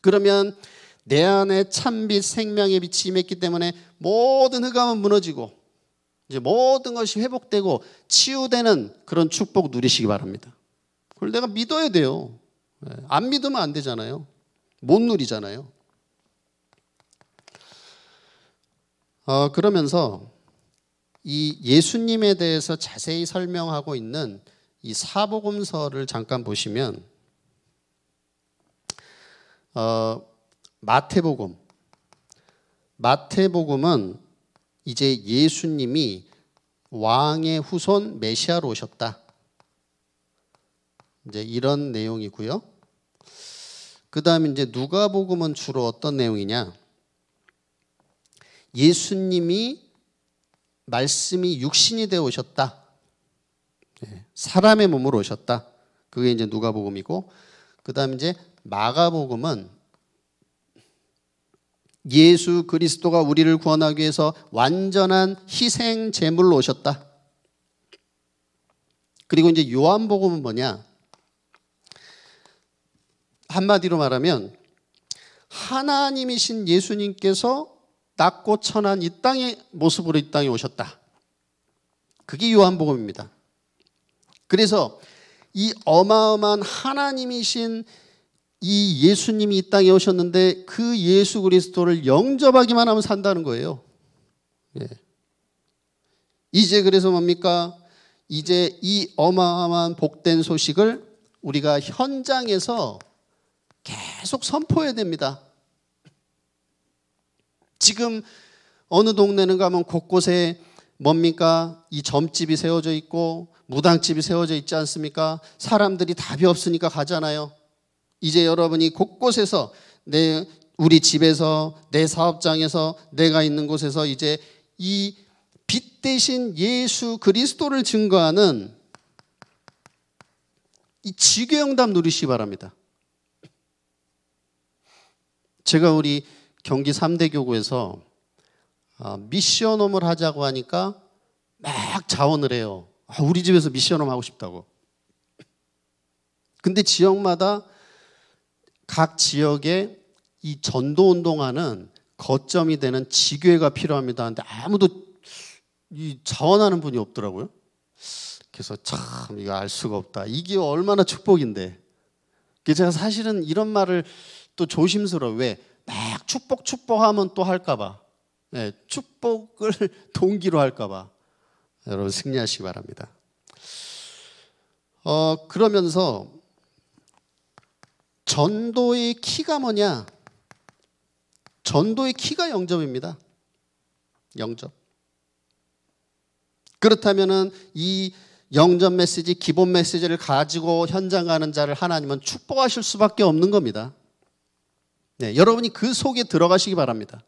그러면 내 안에 참빛 생명의 빛이 임했기 때문에 모든 흑암은 무너지고 이제 모든 것이 회복되고 치유되는 그런 축복 누리시기 바랍니다. 그걸 내가 믿어야 돼요. 예, 안 믿으면 안 되잖아요. 못 누리잖아요. 어, 그러면서 이 예수님에 대해서 자세히 설명하고 있는 이 사복음서를 잠깐 보시면 어, 마태복음 마태복음은 이제 예수님이 왕의 후손 메시아로 오셨다. 이제 이런 내용이고요. 그다음 에 이제 누가복음은 주로 어떤 내용이냐? 예수님이 말씀이 육신이 되어 오셨다. 예, 사람의 몸으로 오셨다. 그게 이제 누가복음이고 그다음 이제 마가복음은 예수 그리스도가 우리를 구원하기 위해서 완전한 희생 제물로 오셨다. 그리고 이제 요한복음은 뭐냐? 한마디로 말하면 하나님이신 예수님께서 낮고 천한 이 땅의 모습으로 이 땅에 오셨다. 그게 요한복음입니다. 그래서 이 어마어마한 하나님이신 이 예수님이 이 땅에 오셨는데 그 예수 그리스도를 영접하기만 하면 산다는 거예요. 예. 이제 그래서 뭡니까? 이제 이 어마어마한 복된 소식을 우리가 현장에서 계속 선포해야 됩니다. 지금 어느 동네는 가면 곳곳에 뭡니까? 이 점집이 세워져 있고 무당집이 세워져 있지 않습니까? 사람들이 답이 없으니까 가잖아요. 이제 여러분이 곳곳에서 내 우리 집에서 내 사업장에서 내가 있는 곳에서 이제 이 빛 대신 예수 그리스도를 증거하는 이 지교영답 누리시 바랍니다. 제가 우리 경기 3대 교구에서 아, 미션홈을 하자고 하니까 막 자원을 해요. 아, 우리 집에서 미션홈 하고 싶다고. 근데 지역마다 각 지역에 이 전도 운동하는 거점이 되는 지교회가 필요합니다. 근데 아무도 이 자원하는 분이 없더라고요. 그래서 참 이거 알 수가 없다. 이게 얼마나 축복인데. 제가 사실은 이런 말을 또 조심스러워. 왜? 막 축복 축복하면 또 할까봐. 네, 축복을 (laughs) 동기로 할까봐. 여러분 승리하시기 바랍니다. 어, 그러면서 전도의 키가 뭐냐? 전도의 키가 영접입니다. 영접. 그렇다면이 영접 메시지, 기본 메시지를 가지고 현장 가는 자를 하나님은 축복하실 수밖에 없는 겁니다. 네, 여러분이 그 속에 들어가시기 바랍니다.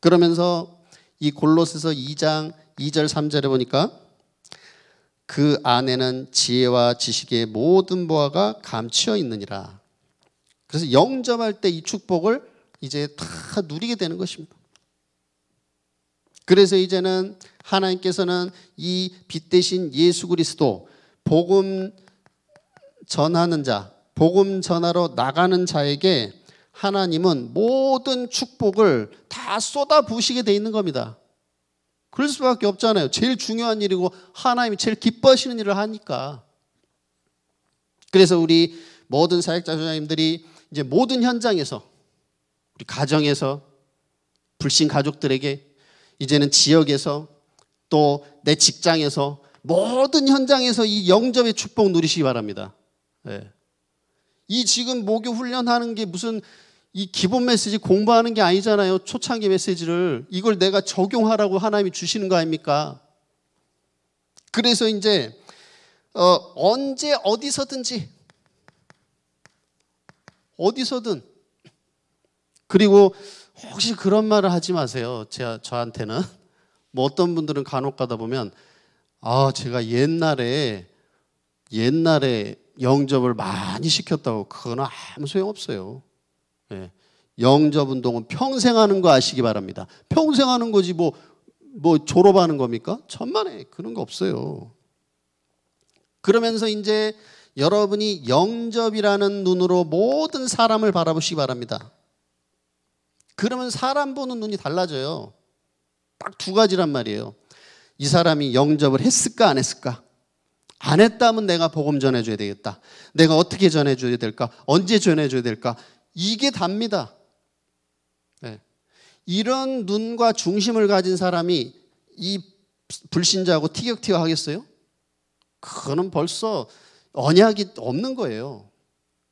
그러면서 이 골로새서 2장 2절 3절에 보니까 그 안에는 지혜와 지식의 모든 보화가 감추어 있느니라. 그래서 영접할 때 이 축복을 이제 다 누리게 되는 것입니다. 그래서 이제는 하나님께서는 이빛 대신 예수 그리스도 복음 전하는 자 복음 전하러 나가는 자에게 하나님은 모든 축복을 다쏟아부시게돼 있는 겁니다. 그럴 수밖에 없잖아요. 제일 중요한 일이고 하나님이 제일 기뻐하시는 일을 하니까. 그래서 우리 모든 사역자 소장님들이 이제 모든 현장에서 우리 가정에서 불신 가족들에게 이제는 지역에서 또 내 직장에서 모든 현장에서 이 영접의 축복 누리시기 바랍니다. 예. 이 지금 목교 훈련하는 게 무슨 이 기본 메시지 공부하는 게 아니잖아요. 초창기 메시지를. 이걸 내가 적용하라고 하나님이 주시는 거 아닙니까? 그래서 이제, 어, 언제 어디서든지, 어디서든, 그리고 혹시 그런 말을 하지 마세요. 제, 저한테는. 뭐 어떤 분들은 간혹 가다 보면, 아, 제가 옛날에, 옛날에 영접을 많이 시켰다고 그거는 아무 소용 없어요. 예. 영접 운동은 평생 하는 거 아시기 바랍니다. 평생 하는 거지 뭐, 뭐 졸업하는 겁니까? 천만에 그런 거 없어요. 그러면서 이제 여러분이 영접이라는 눈으로 모든 사람을 바라보시기 바랍니다. 그러면 사람 보는 눈이 달라져요. 딱 두 가지란 말이에요. 이 사람이 영접을 했을까 안 했을까? 안 했다면 내가 복음 전해줘야 되겠다. 내가 어떻게 전해줘야 될까? 언제 전해줘야 될까? 이게 답니다. 네. 이런 눈과 중심을 가진 사람이 이 불신자하고 티격태격 하겠어요? 그거는 벌써 언약이 없는 거예요.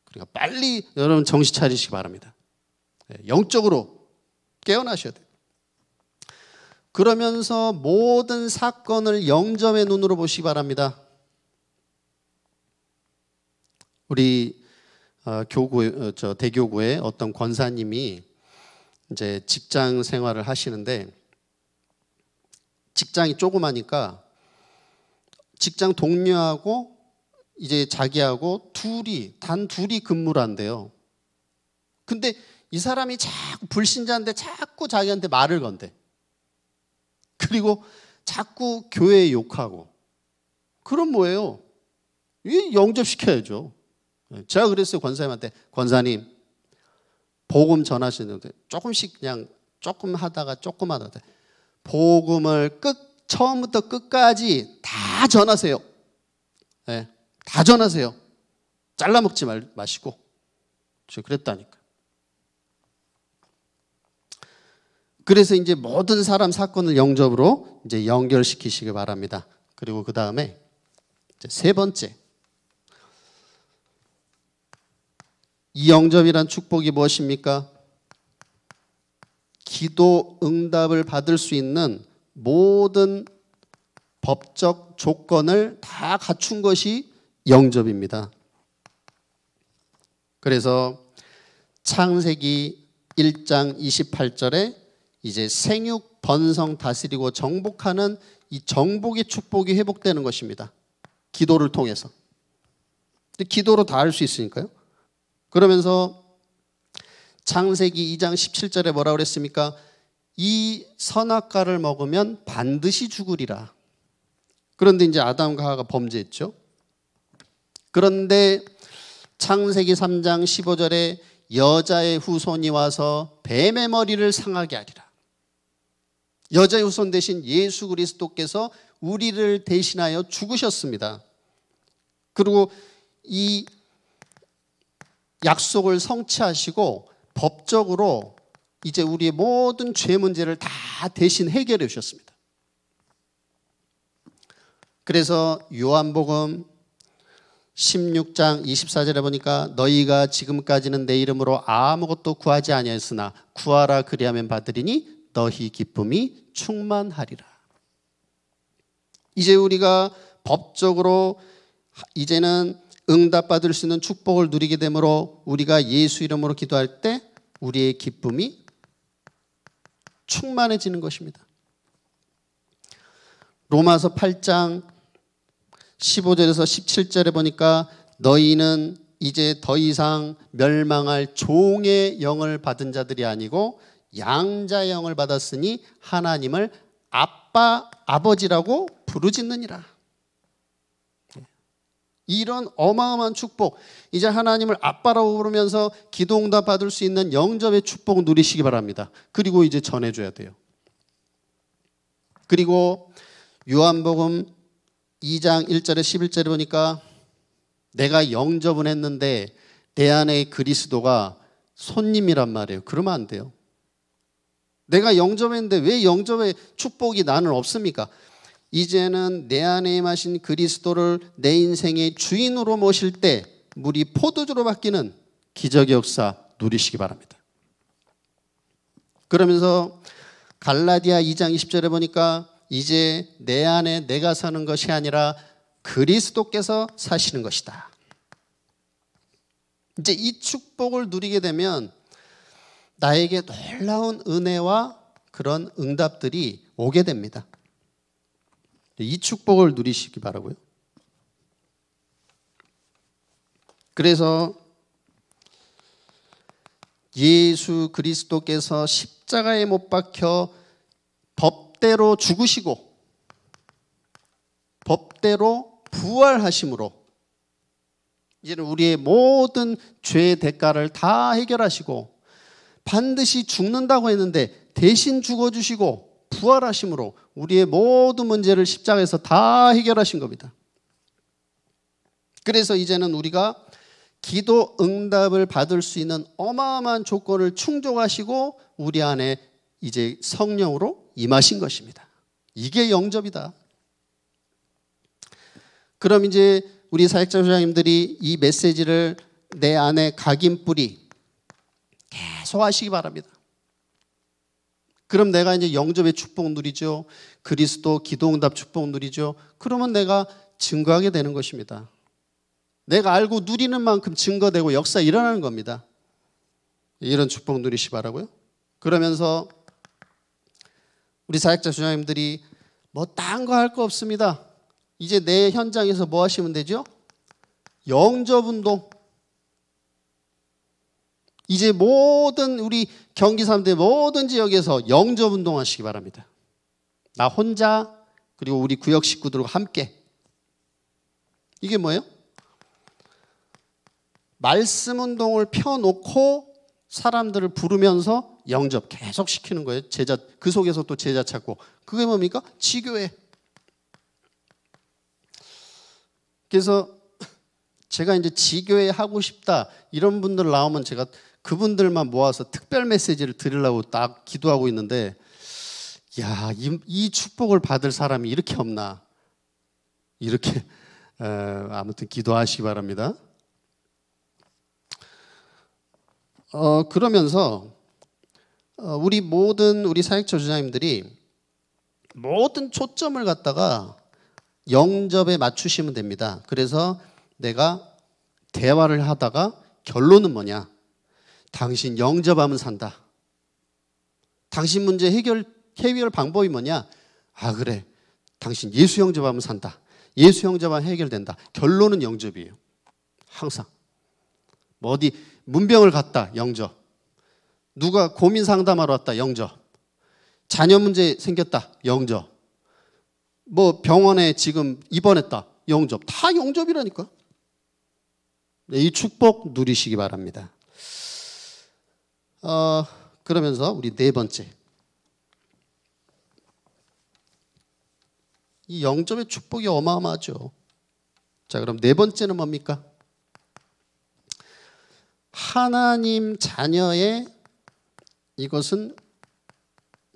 그러니까 빨리 여러분 정신 차리시기 바랍니다. 네, 영적으로 깨어나셔야 돼요. 그러면서 모든 사건을 영점의 눈으로 보시기 바랍니다. 우리 어, 교구 어, 저 대교구의 어떤 권사님이 이제 직장 생활을 하시는데 직장이 조그마니까 직장 동료하고 이제 자기하고 둘이 단 둘이 근무를 한대요. 근데 이 사람이 자꾸 불신자인데 자꾸 자기한테 말을 건대. 그리고 자꾸 교회 욕하고. 그럼 뭐예요? 이 영접시켜야죠. 네, 제가 그랬어요 권사님한테 권사님 복음 전하시는데 그 조금씩 그냥 조금 하다가 조금 하다가 복음을 끝 처음부터 끝까지 다 전하세요. 네, 다 전하세요. 잘라 먹지 말, 마시고 저 그랬다니까. 그래서 이제 모든 사람 사건을 영접으로 이제 연결시키시기 바랍니다. 그리고 그 다음에 세 번째 이 영접이란 축복이 무엇입니까? 기도 응답을 받을 수 있는 모든 법적 조건을 다 갖춘 것이 영접입니다. 그래서 창세기 1장 28절에 이제 생육, 번성, 다스리고 정복하는 이 정복의 축복이 회복되는 것입니다. 기도를 통해서. 기도로 다 할 수 있으니까요. 그러면서 창세기 2장 17절에 뭐라 그랬습니까? 이 선악과를 먹으면 반드시 죽으리라. 그런데 이제 아담과 하가 범죄했죠. 그런데 창세기 3장 15절에 여자의 후손이 와서 뱀의 머리를 상하게 하리라. 여자의 후손 대신 예수 그리스도께서 우리를 대신하여 죽으셨습니다. 그리고 이 약속을 성취하시고 법적으로 이제 우리의 모든 죄 문제를 다 대신 해결해 주셨습니다. 그래서 요한복음 16장 24절에 보니까 너희가 지금까지는 내 이름으로 아무것도 구하지 아니하였으나 구하라 그리하면 받으리니 너희 기쁨이 충만하리라. 이제 우리가 법적으로 이제는 응답받을 수 있는 축복을 누리게 되므로 우리가 예수 이름으로 기도할 때 우리의 기쁨이 충만해지는 것입니다. 로마서 8장 15절에서 17절에 보니까 너희는 이제 더 이상 멸망할 종의 영을 받은 자들이 아니고 양자의 영을 받았으니 하나님을 아빠 아버지라고 부르짖느니라. 이런 어마어마한 축복. 이제 하나님을 아빠라고 부르면서 기도 응답 받을 수 있는 영접의 축복 누리시기 바랍니다. 그리고 이제 전해줘야 돼요. 그리고 요한복음 2장 1절에 11절에 보니까 내가 영접은 했는데 내 안에 그리스도가 손님이란 말이에요. 그러면 안 돼요. 내가 영접했는데 왜 영접의 축복이 나는 없습니까? 이제는 내 안에 임하신 그리스도를 내 인생의 주인으로 모실 때 물이 포도주로 바뀌는 기적 의 역사 누리시기 바랍니다. 그러면서 갈라디아 2장 20절에 보니까 이제 내 안에 내가 사는 것이 아니라 그리스도께서 사시는 것이다. 이제 이 축복을 누리게 되면 나에게 놀라운 은혜와 그런 응답들이 오게 됩니다. 네, 이 축복을 누리시기 바라고요. 그래서 예수 그리스도께서 십자가에 못 박혀 법대로 죽으시고 법대로 부활하심으로 이제는 우리의 모든 죄의 대가를 다 해결하시고 반드시 죽는다고 했는데 대신 죽어주시고 부활하심으로 우리의 모든 문제를 십자가에서 다 해결하신 겁니다. 그래서 이제는 우리가 기도 응답을 받을 수 있는 어마어마한 조건을 충족하시고 우리 안에 이제 성령으로 임하신 것입니다. 이게 영접이다. 그럼 이제 우리 사역자 소장님들이 이 메시지를 내 안에 각인 뿌리 계속 하시기 바랍니다. 그럼 내가 이제 영접의 축복 누리죠. 그리스도 기도응답 축복 누리죠. 그러면 내가 증거하게 되는 것입니다. 내가 알고 누리는 만큼 증거되고 역사 일어나는 겁니다. 이런 축복 누리시 바라고요. 그러면서 우리 사역자 주장님들이 뭐 딴 거 할 거 없습니다. 이제 내 현장에서 뭐 하시면 되죠? 영접 운동. 이제 모든 우리 경기 사 3대 모든 지역에서 영접 운동하시기 바랍니다. 나 혼자 그리고 우리 구역 식구들과 함께. 이게 뭐예요? 말씀 운동을 펴놓고 사람들을 부르면서 영접 계속 시키는 거예요. 제자 그 속에서 또 제자 찾고 그게 뭡니까? 지교회. 그래서 제가 이제 지교회 하고 싶다 이런 분들 나오면 제가 그분들만 모아서 특별 메시지를 드리려고 딱 기도하고 있는데 야, 이, 이 축복을 받을 사람이 이렇게 없나? 이렇게 에, 아무튼 기도하시기 바랍니다. 어, 그러면서 어, 우리 모든 우리 사역처 주장님들이 모든 초점을 갖다가 영접에 맞추시면 됩니다. 그래서 내가 대화를 하다가 결론은 뭐냐? 당신 영접하면 산다. 당신 문제 해결, 해결 방법이 뭐냐? 아, 그래. 당신 예수 영접하면 산다. 예수 영접하면 해결된다. 결론은 영접이에요. 항상. 뭐 어디 문병을 갔다. 영접. 누가 고민 상담하러 왔다. 영접. 자녀 문제 생겼다. 영접. 뭐 병원에 지금 입원했다. 영접. 다 영접이라니까. 네, 이 축복 누리시기 바랍니다. 어, 그러면서 우리 네 번째 이 영접의 축복이 어마어마하죠. 자, 그럼 네 번째는 뭡니까? 하나님 자녀의 이것은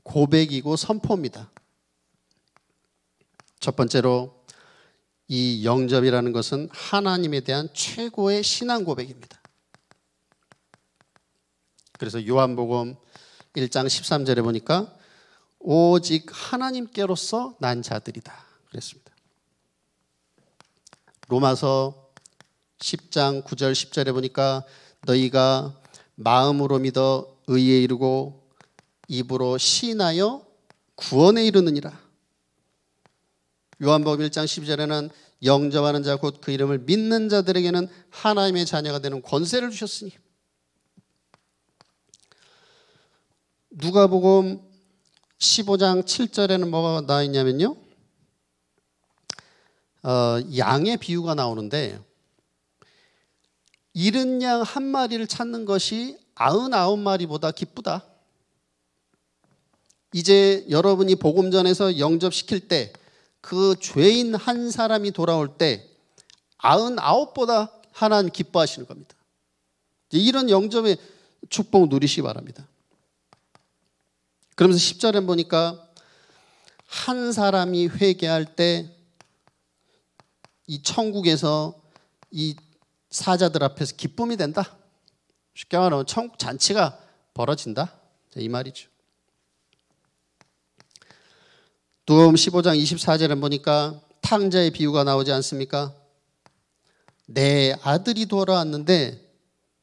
고백이고 선포입니다. 첫 번째로 이 영접이라는 것은 하나님에 대한 최고의 신앙 고백입니다. 그래서 요한복음 1장 13절에 보니까 오직 하나님께로서 난 자들이다 그랬습니다. 로마서 10장 9절 10절에 보니까 너희가 마음으로 믿어 의에 이르고 입으로 시하여 구원에 이르느니라. 요한복음 1장 12절에는 영접하는 자 곧 그 이름을 믿는 자들에게는 하나님의 자녀가 되는 권세를 주셨으니 누가복음 15장 7절에는 뭐가 나와 있냐면요. 어, 양의 비유가 나오는데 이른 양 한 마리를 찾는 것이 아흔아홉 마리보다 기쁘다. 이제 여러분이 복음전에서 영접시킬 때 그 죄인 한 사람이 돌아올 때 아흔아홉보다 하나는 기뻐하시는 겁니다. 이런 영접의 축복 누리시 바랍니다. 그러면서 10절에 보니까 한 사람이 회개할 때 이 천국에서 이 사자들 앞에서 기쁨이 된다. 쉽게 말하면 천국 잔치가 벌어진다. 이 말이죠. 누음 15장 24절에 보니까 탕자의 비유가 나오지 않습니까? 내 아들이 돌아왔는데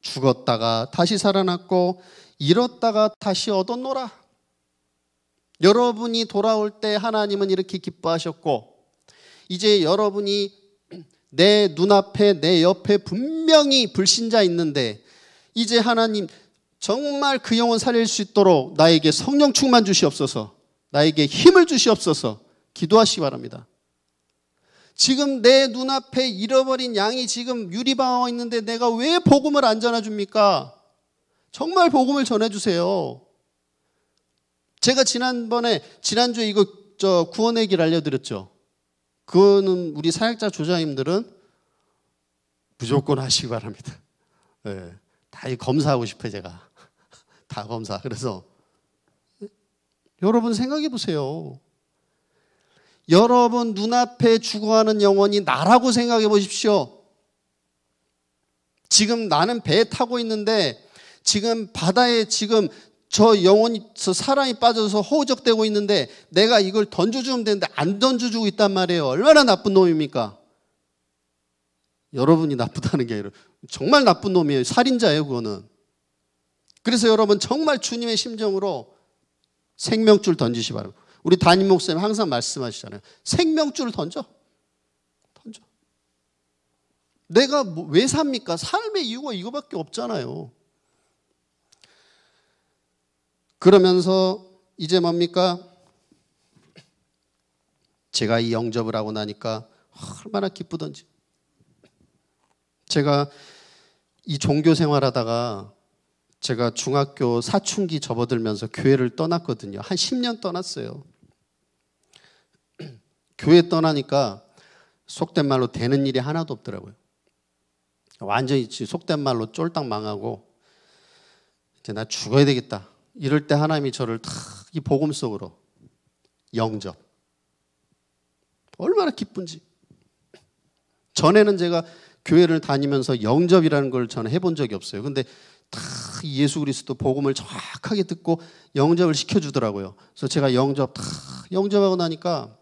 죽었다가 다시 살아났고 잃었다가 다시 얻었노라. 여러분이 돌아올 때 하나님은 이렇게 기뻐하셨고, 이제 여러분이 내 눈앞에, 내 옆에 분명히 불신자 있는데, 이제 하나님, 정말 그 영혼 살릴 수 있도록 나에게 성령 충만 주시옵소서, 나에게 힘을 주시옵소서, 기도하시기 바랍니다. 지금 내 눈앞에 잃어버린 양이 지금 유리방어 있는데 내가 왜 복음을 안 전해줍니까? 정말 복음을 전해주세요. 제가 지난번에 지난주에 이거 저 구원의 길 알려드렸죠. 그거는 우리 사역자 조장님들은 무조건 하시기 바랍니다. 네. 다 검사하고 싶어요 제가 (laughs) 다 검사. 그래서 여러분 생각해 보세요. 여러분 눈앞에 죽어가는 영혼이 나라고 생각해 보십시오. 지금 나는 배에 타고 있는데 지금 바다에 지금 저 영혼이 저 사랑이 빠져서 허우적대고 있는데 내가 이걸 던져주면 되는데 안 던져주고 있단 말이에요. 얼마나 나쁜 놈입니까? 여러분이 나쁘다는 게 아니라 정말 나쁜 놈이에요. 살인자예요, 그거는. 그래서 여러분 정말 주님의 심정으로 생명줄 던지시 바랍니다. 우리 담임 목사님 항상 말씀하시잖아요. 생명줄 던져. 던져. 내가 뭐왜 삽니까? 삶의 이유가 이거밖에 없잖아요. 그러면서 이제 뭡니까? 제가 이 영접을 하고 나니까 얼마나 기쁘던지. 제가 이 종교 생활하다가 제가 중학교 사춘기 접어들면서 교회를 떠났거든요. 한 10년 떠났어요. (clears throat) 교회 떠나니까 속된 말로 되는 일이 하나도 없더라고요. 완전히 속된 말로 쫄딱 망하고 이제 나 죽어야 되겠다. 이럴 때 하나님이 저를 탁 이 복음 속으로 영접. 얼마나 기쁜지. 전에는 제가 교회를 다니면서 영접이라는 걸 저는 해본 적이 없어요. 근데 다 예수 그리스도 복음을 정확하게 듣고 영접을 시켜주더라고요. 그래서 제가 영접, 다 영접하고 나니까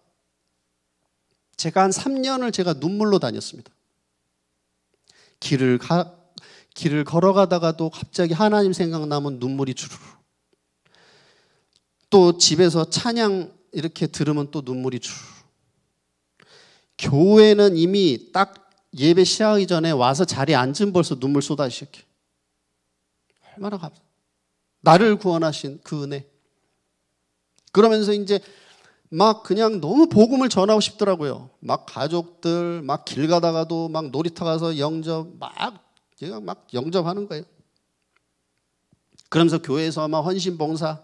제가 한 3년을 제가 눈물로 다녔습니다. 길을 가, 길을 걸어가다가도 갑자기 하나님 생각나면 눈물이 주르르. 또 집에서 찬양 이렇게 들으면 또 눈물이 줄. 교회는 이미 딱 예배 시작하기 전에 와서 자리에 앉은 벌써 눈물 쏟아 지작해 얼마나 감사. 나를 구원하신 그 은혜. 그러면서 이제 막 그냥 너무 복음을 전하고 싶더라고요. 막 가족들, 막 길 가다가도 막 놀이터 가서 영접, 막, 제가 막 영접하는 거예요. 그러면서 교회에서 막 헌신봉사,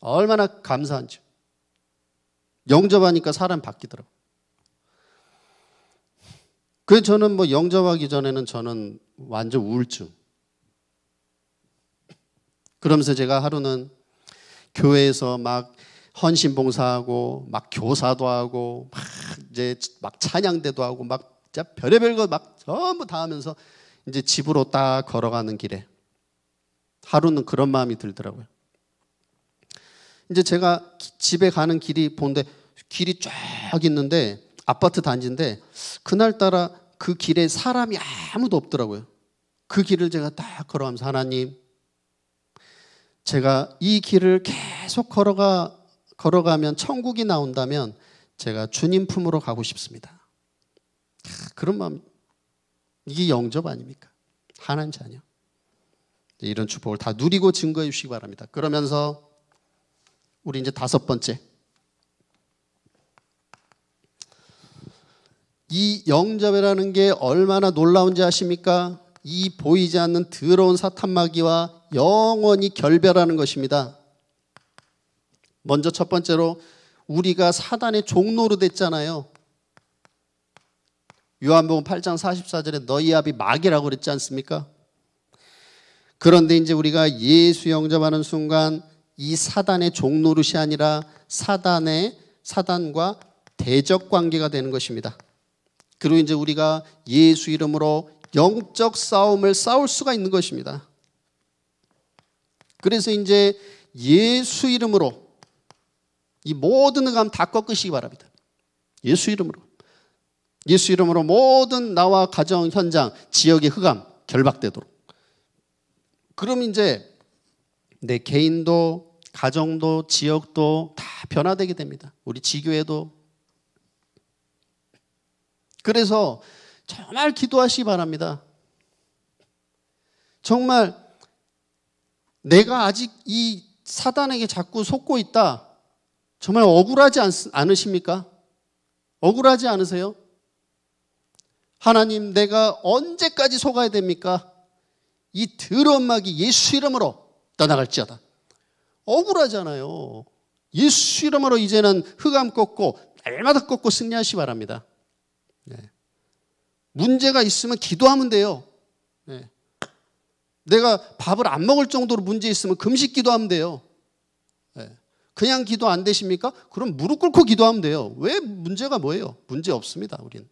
얼마나 감사한지. 영접하니까 사람 바뀌더라고. 그 저는 뭐 영접하기 전에는 저는 완전 우울증. 그러면서 제가 하루는 교회에서 막 헌신 봉사하고 막 교사도 하고 막 이제 막 찬양대도 하고 막 진짜 별의별 거막 전부 다 하면서 이제 집으로 딱 걸어가는 길에 하루는 그런 마음이 들더라고요. 이제 제가 집에 가는 길이 보는데 길이 쫙 있는데 아파트 단지인데 그날따라 그 길에 사람이 아무도 없더라고요. 그 길을 제가 딱 걸어가면서 하나님 제가 이 길을 계속 걸어가 걸어가면 천국이 나온다면 제가 주님 품으로 가고 싶습니다. 아, 그런 마음 이게 영접 아닙니까? 하나님 자녀. 이런 축복을 다 누리고 증거해 주시기 바랍니다. 그러면서 우리 이제 다섯 번째. 이 영접이라는 게 얼마나 놀라운지 아십니까? 이 보이지 않는 더러운 사탄마귀와 영원히 결별하는 것입니다. 먼저 첫 번째로 우리가 사단의 종로로 됐잖아요. 요한복음 8장 44절에 너희 앞이 마귀라고 그랬지 않습니까? 그런데 이제 우리가 예수 영접하는 순간 이 사단의 종노릇이 아니라 사단의 사단과 대적 관계가 되는 것입니다. 그리고 이제 우리가 예수 이름으로 영적 싸움을 싸울 수가 있는 것입니다. 그래서 이제 예수 이름으로 이 모든 의감 다 꺾으시기 바랍니다. 예수 이름으로. 예수 이름으로 모든 나와 가정, 현장, 지역의 흑암 결박되도록. 그럼 이제 내 개인도 가정도 지역도 다 변화되게 됩니다. 우리 지교회도 그래서 정말 기도하시기 바랍니다. 정말 내가 아직 이 사단에게 자꾸 속고 있다. 정말 억울하지 않, 않으십니까? 억울하지 않으세요? 하나님, 내가 언제까지 속아야 됩니까? 이드러운 막이 예수 이름으로 떠나갈지어다. 억울하잖아요. 예수 이름으로 이제는 흑암 꺾고 날마다 꺾고 승리하시 바랍니다. 네. 문제가 있으면 기도하면 돼요. 네. 내가 밥을 안 먹을 정도로 문제 있으면 금식 기도하면 돼요. 네. 그냥 기도 안 되십니까? 그럼 무릎 꿇고 기도하면 돼요. 왜 문제가 뭐예요? 문제 없습니다. 우린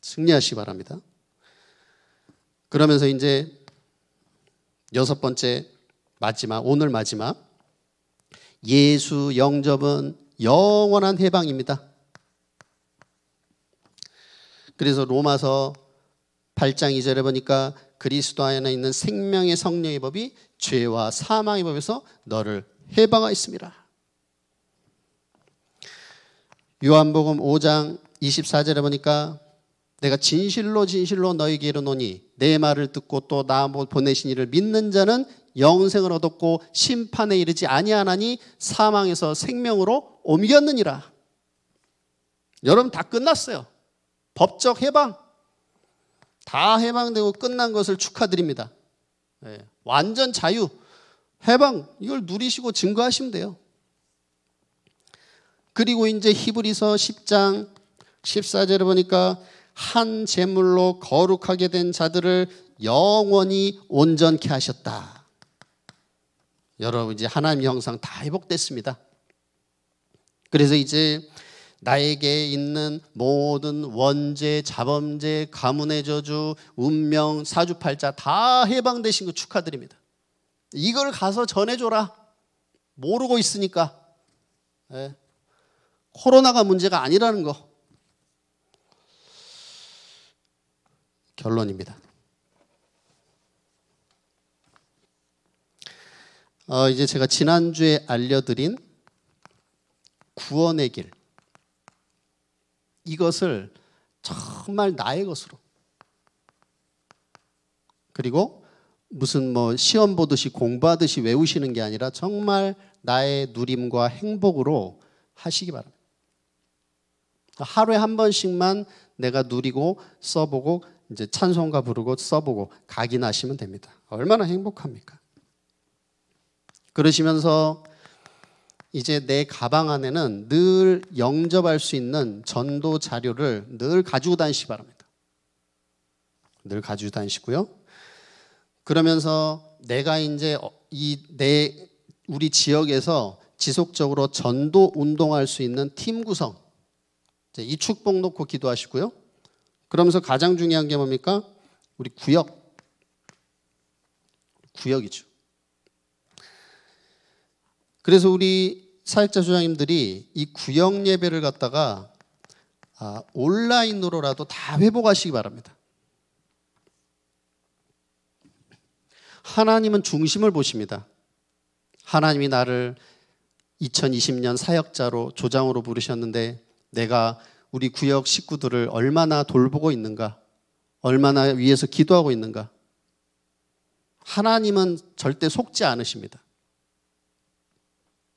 승리하시 바랍니다. 그러면서 이제 여섯 번째 마지막 오늘 마지막 예수 영접은 영원한 해방입니다. 그래서 로마서 8장 2절에 보니까 그리스도 안에 있는 생명의 성령의 법이 죄와 사망의 법에서 너를 해방하였습니다. 요한복음 5장 24절에 보니까 내가 진실로 진실로 너희에게 이르노니 내 말을 듣고 또 나 보내신 이를 믿는 자는 영생을 얻었고 심판에 이르지 아니하나니 사망에서 생명으로 옮겼느니라. 여러분 다 끝났어요. 법적 해방 다 해방되고 끝난 것을 축하드립니다. 네. 완전 자유 해방 이걸 누리시고 증거하시면 돼요. 그리고 이제 히브리서 10장 14절을 보니까 한 제물로 거룩하게 된 자들을 영원히 온전케 하셨다. 여러분 이제 하나님 형상 다 회복됐습니다. 그래서 이제 나에게 있는 모든 원죄, 자범죄, 가문의 저주, 운명, 사주팔자 다 해방되신 거 축하드립니다. 이걸 가서 전해줘라. 모르고 있으니까. 네. 코로나가 문제가 아니라는 거. 결론입니다. 어, 이제 제가 지난주에 알려드린 구원의 길. 이것을 정말 나의 것으로. 그리고 무슨 뭐 시험 보듯이 공부하듯이 외우시는 게 아니라 정말 나의 누림과 행복으로 하시기 바랍니다. 하루에 한 번씩만 내가 누리고 써보고 이제 찬송가 부르고 써보고 각인하시면 됩니다. 얼마나 행복합니까? 그러시면서 이제 내 가방 안에는 늘 영접할 수 있는 전도 자료를 늘 가지고 다니시 바랍니다. 늘 가지고 다니시고요. 그러면서 내가 이제 어, 이내 우리 지역에서 지속적으로 전도 운동할 수 있는 팀 구성 이 축복 놓고 기도하시고요. 그러면서 가장 중요한 게 뭡니까? 우리 구역. 구역이죠. 그래서 우리 사역자 소장님들이 이 구역 예배를 갖다가 아, 온라인으로라도 다 회복하시기 바랍니다. 하나님은 중심을 보십니다. 하나님이 나를 2020년 사역자로 조장으로 부르셨는데 내가 우리 구역 식구들을 얼마나 돌보고 있는가? 얼마나 위에서 기도하고 있는가? 하나님은 절대 속지 않으십니다.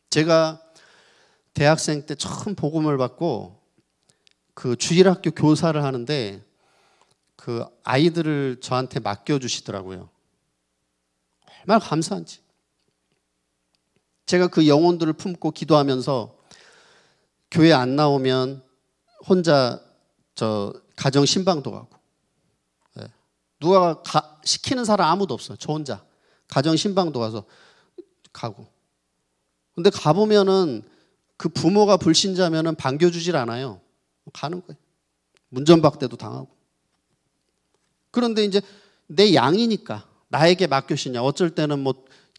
제가 대학생 때 처음 복음을 받고 그 주일학교 교사를 하는데 그 아이들을 저한테 맡겨주시더라고요. 얼마나 감사한지. 제가 그 영혼들을 품고 기도하면서 교회 안 나오면 혼자 저 가정 신방도 가고 예. 누가 가, 시키는 사람 아무도 없어요. 저 혼자 가정 신방도 가서 가고. 근데 가 보면은 그 부모가 불신자면은 반겨주질 않아요. 가는 거예요. 문전박대도 당하고. 그런데 이제 내 양이니까 나에게 맡겨시냐. 어쩔 때는 뭐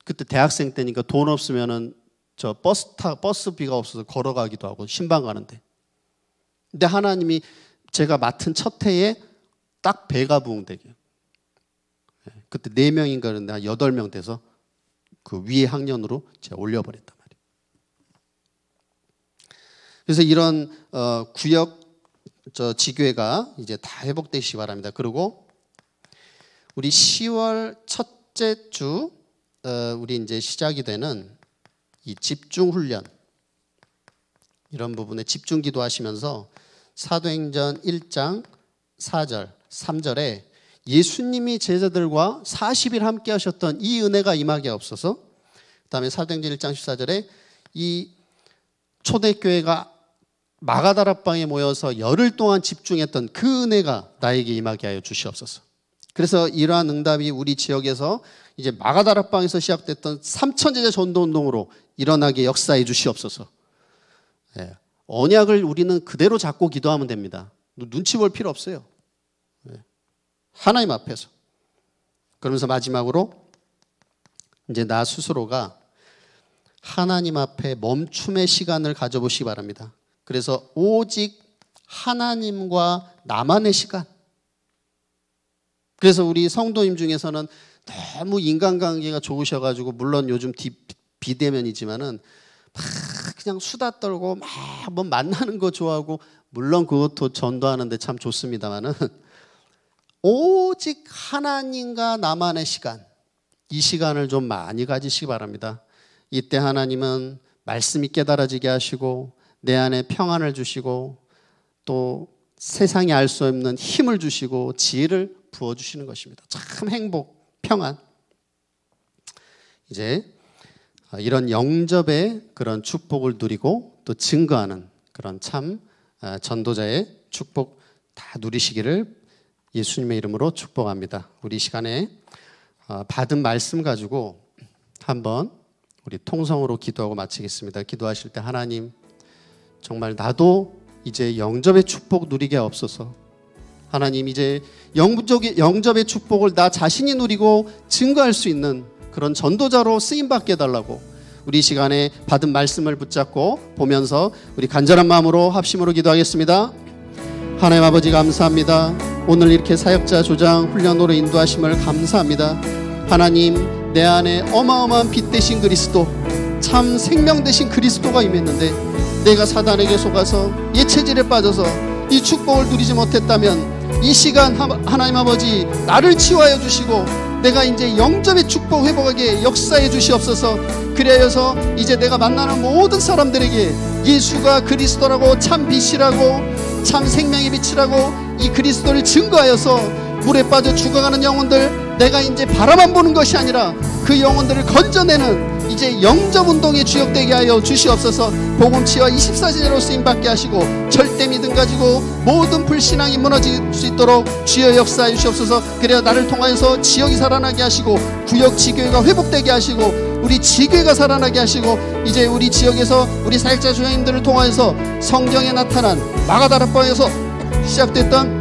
그때 대학생 때니까 돈 없으면은 저 버스 타 버스비가 없어서 걸어가기도 하고 신방 가는데 근데 하나님이 제가 맡은 첫 해에 딱 배가 부흥되게. 예, 그때 네 명인가 그런데 한 여덟 명 돼서 그 위에 학년으로 제가 올려버렸단 말이에요. 그래서 이런 어, 구역 저 지교회가 이제 다 회복되시기 바랍니다. 그리고 우리 10월 첫째 주 어, 우리 이제 시작이 되는 이 집중 훈련. 이런 부분에 집중 기도하시면서 사도행전 1장 4절, 3절에 예수님이 제자들과 40일 함께 하셨던 이 은혜가 임하게 없어서 그다음에 사도행전 1장 14절에 이 초대교회가 마가다락방에 모여서 열흘 동안 집중했던 그 은혜가 나에게 임하게 하여 주시옵소서. 그래서 이러한 응답이 우리 지역에서 이제 마가다락방에서 시작됐던 삼천제자 전도 운동으로 일어나게 역사해 주시옵소서. 예. 언약을 우리는 그대로 잡고 기도하면 됩니다. 눈치 볼 필요 없어요. 예. 하나님 앞에서. 그러면서 마지막으로 이제 나 스스로가 하나님 앞에 멈춤의 시간을 가져보시기 바랍니다. 그래서 오직 하나님과 나만의 시간. 그래서 우리 성도님 중에서는 너무 인간관계가 좋으셔가지고 물론 요즘 비대면이지만은 막 그냥 수다 떨고 막번 만나는 거 좋아하고 물론 그것도 전도하는데 참 좋습니다만은 (laughs) 오직 하나님과 나만의 시간 이 시간을 좀 많이 가지시기 바랍니다. 이때 하나님은 말씀이 깨달아지게 하시고 내 안에 평안을 주시고 또 세상이 알 수 없는 힘을 주시고 지혜를 부어 주시는 것입니다. 참 행복, 평안. 이제 아, 이런 영접의 그런 축복을 누리고 또 증거하는 그런 참 아, 전도자의 축복 다 누리시기를 예수님의 이름으로 축복합니다. 우리 시간에 아, 받은 말씀 가지고 한번 우리 통성으로 기도하고 마치겠습니다. 기도하실 때 하나님 정말 나도 이제 영접의 축복 누리게 없어서 하나님 이제 영접의 축복을 나 자신이 누리고 증거할 수 있는 그런 전도자로 쓰임받게 달라고 우리 시간에 받은 말씀을 붙잡고 보면서 우리 간절한 마음으로 합심으로 기도하겠습니다. 하나님 아버지 감사합니다. 오늘 이렇게 사역자 조장 훈련으로 인도하심을 감사합니다. 하나님 내 안에 어마어마한 빛 대신 그리스도 참 생명 대신 그리스도가 임했는데 내가 사단에게 속아서 예체질에 빠져서 이 축복을 누리지 못했다면 이 시간 하나님 아버지 나를 치유하여 주시고 내가 이제 영접의 축복 회복하게 역사해 주시옵소서. 그래하여서 이제 내가 만나는 모든 사람들에게 예수가 그리스도라고 참 빛이라고 참 생명의 빛이라고 이 그리스도를 증거하여서 물에 빠져 죽어가는 영혼들 내가 이제 바라만 보는 것이 아니라 그 영혼들을 건져내는 이제 영접 운동에 주역되게 하여 주시옵소서 복음치와 24제로 쓰임받게 하시고 절대 믿음 가지고 모든 불신앙이 무너질 수 있도록 주여 역사해 주시옵소서 그래야 나를 통하여서 지역이 살아나게 하시고 구역 지교회가 회복되게 하시고 우리 지교회가 살아나게 하시고 이제 우리 지역에서 우리 사역자 주님들을 통하여서 성경에 나타난 마가다라방에서 시작됐던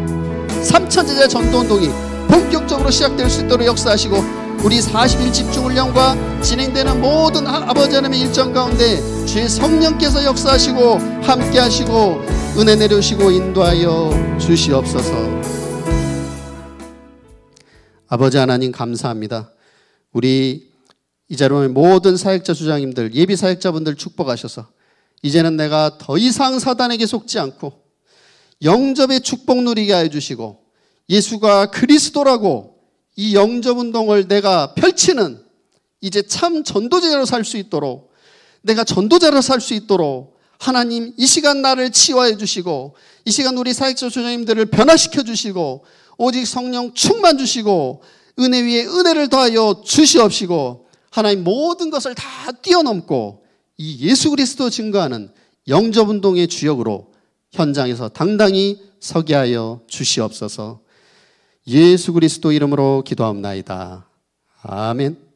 삼천제자 전도운동이 본격적으로 시작될 수 있도록 역사하시고 우리 40일 집중훈련과 진행되는 모든 아버지 하나님의 일정 가운데 주의 성령께서 역사하시고 함께하시고 은혜 내려주시고 인도하여 주시옵소서 아버지 하나님 감사합니다 우리 이 자리에 모든 사역자 주장님들 예비 사역자분들 축복하셔서 이제는 내가 더 이상 사단에게 속지 않고 영접의 축복 누리게 하 주시고 예수가 그리스도라고 이 영접 운동을 내가 펼치는 이제 참 전도자로 살 수 있도록 내가 전도자로 살 수 있도록 하나님 이 시간 나를 치유해 주시고 이 시간 우리 사역자 조장님들을 변화시켜 주시고 오직 성령 충만 주시고 은혜 위에 은혜를 더하여 주시옵시고 하나님 모든 것을 다 뛰어넘고 이 예수 그리스도 증거하는 영접 운동의 주역으로 현장에서 당당히 서게 하여 주시옵소서. 예수 그리스도 이름으로 기도합니다 아멘.